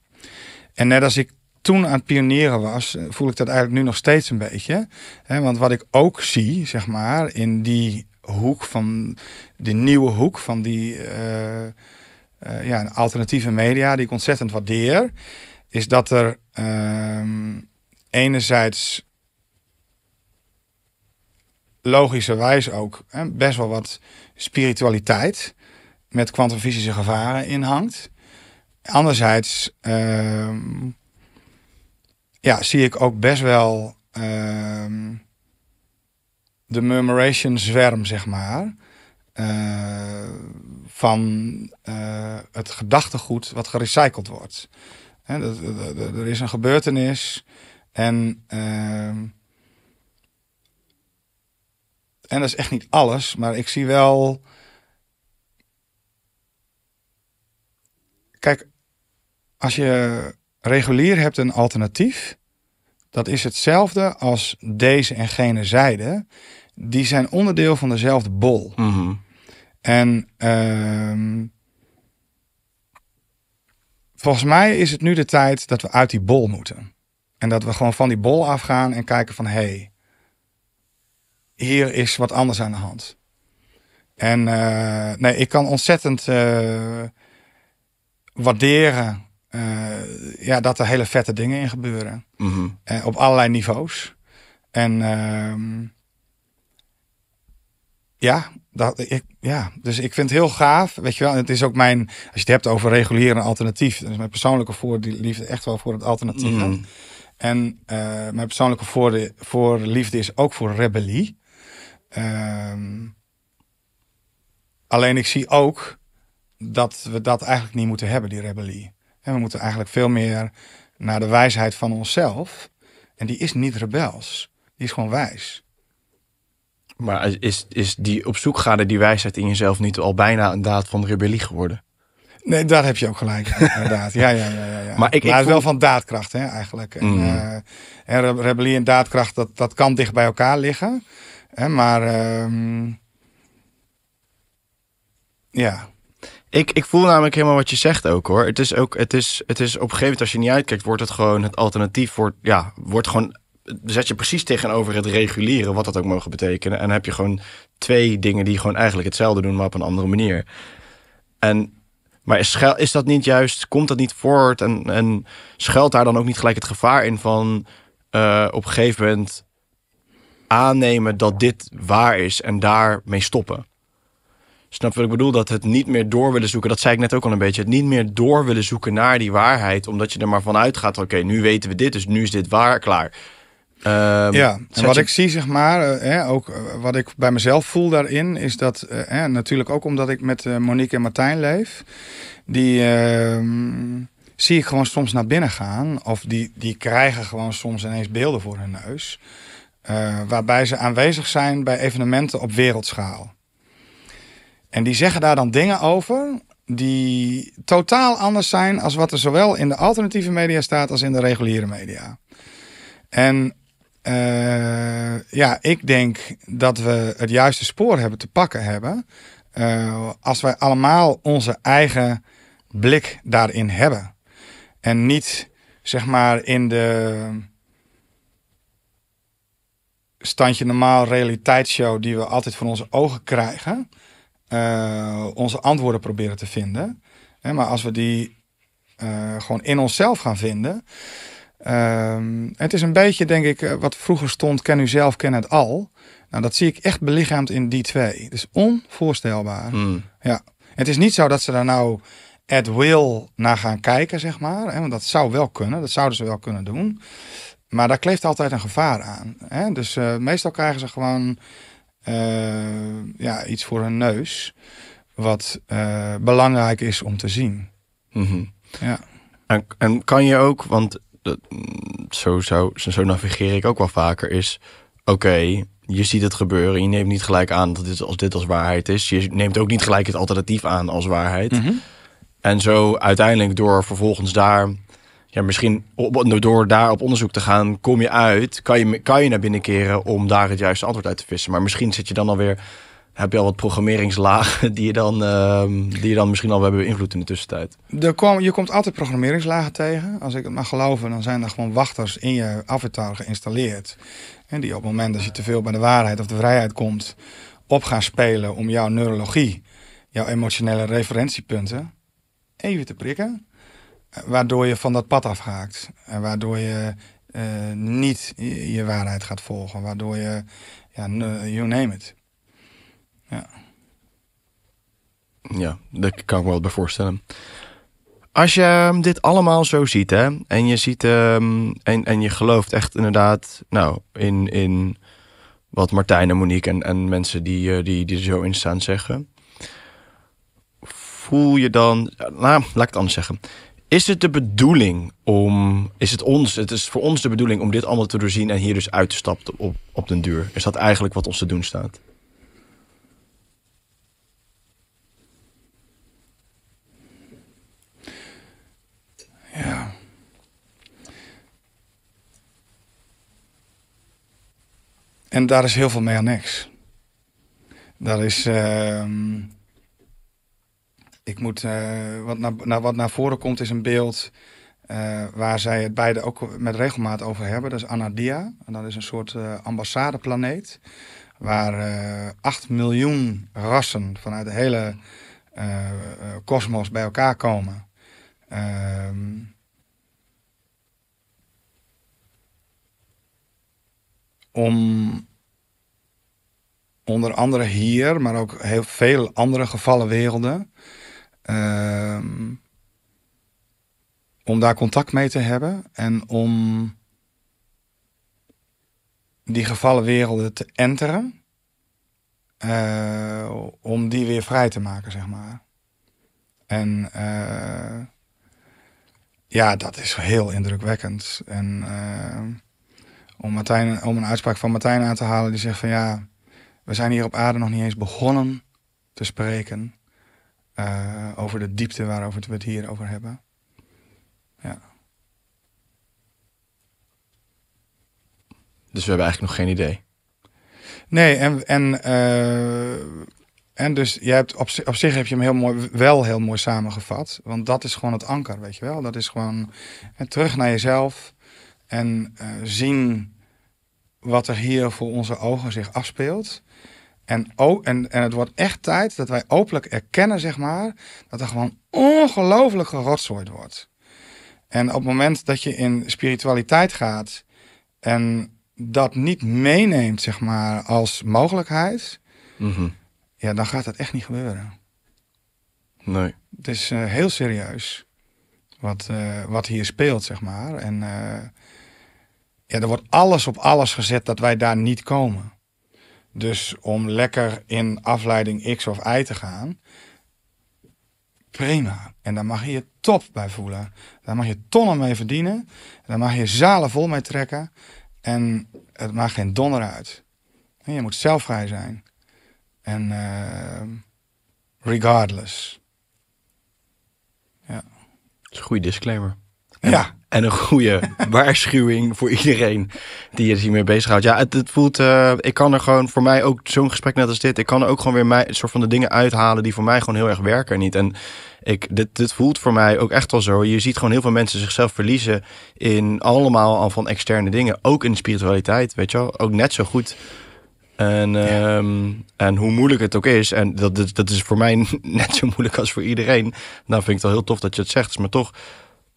En net als ik toen aan het pionieren was, eh, voel ik dat eigenlijk nu nog steeds een beetje. Hè? Want wat ik ook zie, zeg maar, in die hoek van die nieuwe hoek van die ja, alternatieve media, die ik ontzettend waardeer, is dat er ehm, enerzijds logischerwijs ook hè, best wel wat spiritualiteit met kwantumfysische gevaren inhangt. Anderzijds ehm, ja, zie ik ook best wel ehm, de murmuration zwerm, zeg maar. Eh, van eh, het gedachtegoed wat gerecycled wordt. Hè, er is een gebeurtenis en ehm, en dat is echt niet alles, maar ik zie wel. Kijk, als je regulier hebt een alternatief, dat is hetzelfde als deze en gene zijde. Die zijn onderdeel van dezelfde bol. Mhm. En ehm, volgens mij is het nu de tijd dat we uit die bol moeten. En dat we gewoon van die bol afgaan en kijken van hé, hey, hier is wat anders aan de hand. En eh, nee, ik kan ontzettend eh, waarderen eh, ja, dat er hele vette dingen in gebeuren. Mhm. op allerlei niveaus. En ehm, ja, dat, ik, ja, dus ik vind het heel gaaf. Weet je wel, het is ook mijn, als je het hebt over regulier alternatief, dan is mijn persoonlijke voorliefde echt wel voor het alternatief. Mhm. En mijn persoonlijke voorliefde is ook voor rebellie. Ehm, alleen ik zie ook dat we dat eigenlijk niet moeten hebben, die rebellie. En we moeten eigenlijk veel meer naar de wijsheid van onszelf. En die is niet rebels, die is gewoon wijs. Maar is, is die op zoek naar die wijsheid in jezelf niet al bijna een daad van rebellie geworden? Nee, daar heb je ook gelijk inderdaad. Ja, ja, ja. ja, ja. Maar, ik, het is wel van daadkracht, hè, eigenlijk. En, mhm. eh, en, rebellie en daadkracht, dat, dat kan dicht bij elkaar liggen maar ehm, ja. Ik, ik voel namelijk helemaal wat je zegt ook hoor. Het is ook, het is, het is op een gegeven moment als je niet uitkijkt, wordt het gewoon het alternatief, wordt, ja, wordt gewoon zet je precies tegenover het regulieren, wat dat ook mogen betekenen. En dan heb je gewoon twee dingen die gewoon eigenlijk hetzelfde doen, maar op een andere manier. En, maar is, is dat niet juist, komt dat niet voort en, en schuilt daar dan ook niet gelijk het gevaar in van eh, op een gegeven moment aannemen dat dit waar is en daarmee stoppen. Snap wat ik bedoel? Dat het niet meer door willen zoeken, dat zei ik net ook al een beetje, het niet meer door willen zoeken naar die waarheid, omdat je er maar vanuit gaat, oké, nu weten we dit, dus nu is dit waar, klaar. Ehm, ja, en wat ik zie, zeg maar, eh, ook eh, wat ik bij mezelf voel daarin, is dat eh, natuurlijk ook omdat ik met Monique en Martijn leef, die ehm, zie ik gewoon soms naar binnen gaan, of die, die krijgen gewoon soms ineens beelden voor hun neus. Eh, waarbij ze aanwezig zijn bij evenementen op wereldschaal. En die zeggen daar dan dingen over die totaal anders zijn als wat er zowel in de alternatieve media staat als in de reguliere media. En eh, ja, ik denk dat we het juiste spoor hebben te pakken hebben eh, als wij allemaal onze eigen blik daarin hebben. En niet zeg maar in de standje normaal realiteitsshow die we altijd van onze ogen krijgen, eh, onze antwoorden proberen te vinden. Hè, maar als we die eh, gewoon in onszelf gaan vinden. Ehm, het is een beetje, denk ik, eh, wat vroeger stond: ken u zelf, ken het al. Nou, dat zie ik echt belichaamd in die twee. Het is onvoorstelbaar. Hmm. Ja. Het is niet zo dat ze daar nou at will naar gaan kijken, zeg maar. Hè, want dat zou wel kunnen, dat zouden ze wel kunnen doen. Maar daar kleeft altijd een gevaar aan. Hè? Dus eh, meestal krijgen ze gewoon eh, ja, iets voor hun neus. Wat eh, belangrijk is om te zien. Mhm. ja. En, en, kan je ook, want dat, zo, zo, zo navigeer ik ook wel vaker, is oké, je ziet het gebeuren. Je neemt niet gelijk aan dat dit als, dit als waarheid is. Je neemt ook niet gelijk het alternatief aan als waarheid. Mhm. En zo uiteindelijk door vervolgens daar ja, misschien door daar op onderzoek te gaan, kom je uit, kan je, kan je naar binnen keren om daar het juiste antwoord uit te vissen. Maar misschien zit je dan alweer, heb je al wat programmeringslagen die je dan, ehm, die je dan misschien al hebben beïnvloed in de tussentijd. Er je komt altijd programmeringslagen tegen. Als ik het mag geloven, dan zijn er gewoon wachters in je avatar geïnstalleerd. En die op het moment dat je te veel bij de waarheid of de vrijheid komt, op gaan spelen om jouw neurologie, jouw emotionele referentiepunten, even te prikken waardoor je van dat pad afhaakt. En waardoor je eh, niet je, waarheid gaat volgen. Waardoor je, ja, you name it. Ja. Ja, dat kan ik me wel bij voorstellen. Als je ehm, dit allemaal zo ziet, hè, en je ziet ehm, en, en je gelooft echt inderdaad, nou, in, in wat Martijn en Monique en, en mensen die, eh, die, die er zo in staan zeggen. Voel je dan, nou, laat ik het anders zeggen. Is het de bedoeling om, is het ons, het is voor ons de bedoeling om dit allemaal te doorzien en hier dus uit te stappen op, op den duur? Is dat eigenlijk wat ons te doen staat? Ja. En daar is heel veel mee aan niks. Daar is. Ehm, ik moet, eh, wat, naar, wat naar voren komt is een beeld eh, waar zij het beide ook met regelmaat over hebben. Dat is Anadia. En dat is een soort eh, ambassadeplaneet. Waar uh, 8 miljoen rassen vanuit de hele kosmos bij elkaar komen. Ehm, om onder andere hier, maar ook heel veel andere gevallen werelden. Ehm, om daar contact mee te hebben en om die gevallen werelden te enteren. Eh, om die weer vrij te maken, zeg maar. En eh, ja, dat is heel indrukwekkend. En eh, om, Martijn, om een uitspraak van Martijn aan te halen, die zegt van ja, we zijn hier op aarde nog niet eens begonnen te spreken. Eh, over de diepte waarover we het hier over hebben. Ja. Dus we hebben eigenlijk nog geen idee. Nee, en, en, eh, en dus je hebt op, op, zich heb je hem heel mooi, wel heel mooi samengevat. Want dat is gewoon het anker, weet je wel. Dat is gewoon eh, terug naar jezelf en zien wat er hier voor onze ogen zich afspeelt. En, oh, en, en het wordt echt tijd dat wij openlijk erkennen, zeg maar, dat er gewoon ongelooflijk gerotsoord wordt. En op het moment dat je in spiritualiteit gaat en dat niet meeneemt, zeg maar, als mogelijkheid, mhm. ja, dan gaat dat echt niet gebeuren. Nee. Het is eh, heel serieus wat, eh, wat hier speelt, zeg maar. En eh, ja, er wordt alles op alles gezet dat wij daar niet komen. Dus om lekker in afleiding X of Y te gaan, prima. En daar mag je je top bij voelen. Daar mag je tonnen mee verdienen. Daar mag je zalen vol mee trekken. En het maakt geen donder uit. En je moet zelfvrij zijn. En eh, regardless. Ja. Dat is een goede disclaimer. ja. En een goede <laughs> waarschuwing voor iedereen die je hiermee bezighoudt. Ja, het, het voelt. Eh, ik kan er gewoon voor mij ook zo'n gesprek net als dit. Ik kan er ook gewoon weer mijn, soort van de dingen uithalen die voor mij gewoon heel erg werken. niet. En ik, dit, voelt voor mij ook echt al zo. Je ziet gewoon heel veel mensen zichzelf verliezen in allemaal al van externe dingen. Ook in spiritualiteit, weet je wel. Ook net zo goed. En, ehm, en hoe moeilijk het ook is, en dat, dat, is voor mij <laughs> net zo moeilijk als voor iedereen. Dan nou vind ik het wel heel tof dat je het zegt. maar toch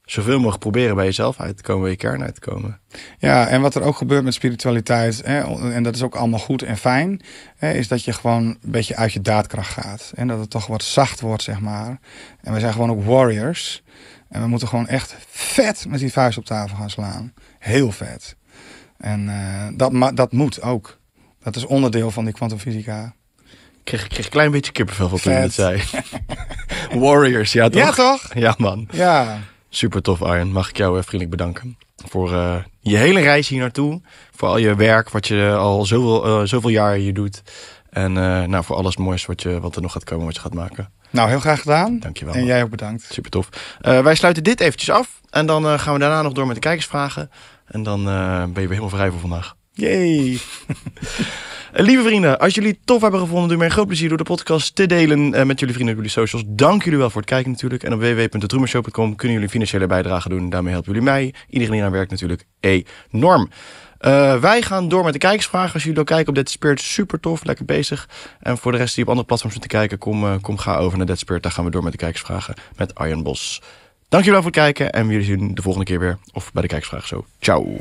zoveel mogelijk proberen bij jezelf uit te komen, bij je kern uit te komen. Ja, en wat er ook gebeurt met spiritualiteit, hè, en dat is ook allemaal goed en fijn, hè, is dat je gewoon een beetje uit je daadkracht gaat. En dat het toch wat zacht wordt, zeg maar. En we zijn gewoon ook warriors. En we moeten gewoon echt vet met die vuist op tafel gaan slaan. Heel vet. En eh, dat, dat moet ook. Dat is onderdeel van die kwantumfysica. Ik kreeg, een klein beetje kippenvel van toen je het zei. <laughs> warriors, ja toch? Ja toch? Ja man. Ja. Super tof, Arjen. Mag ik jou vriendelijk bedanken voor eh, je hele reis hier naartoe. Voor al je werk, wat je al zoveel, uh, zoveel jaar hier doet. En eh, nou, voor alles moois wat, je, wat er nog gaat komen, wat je gaat maken. Nou, heel graag gedaan. Dankjewel. En jij ook bedankt. Super tof. wij sluiten dit eventjes af. En dan gaan we daarna nog door met de kijkersvragen. En dan ben je weer helemaal vrij voor vandaag. Yay! <laughs> Eh, lieve vrienden, als jullie het tof hebben gevonden, doe mij een groot plezier door de podcast te delen eh, met jullie vrienden op jullie socials. Dank jullie wel voor het kijken natuurlijk. En op www.detroemershow.com kunnen jullie financiële bijdrage doen. Daarmee helpen jullie mij, iedereen die aan werkt natuurlijk, enorm. Eh, wij gaan door met de kijkersvragen. Als jullie wil kijken op Dead Spirit, super tof, lekker bezig. En voor de rest die op andere platforms zitten kijken, kom, kom ga over naar Dead Spirit. Daar gaan we door met de kijksvragen met Arjen Bos. Dank jullie wel voor het kijken en we jullie zien de volgende keer weer. Of bij de kijksvragen zo. Ciao.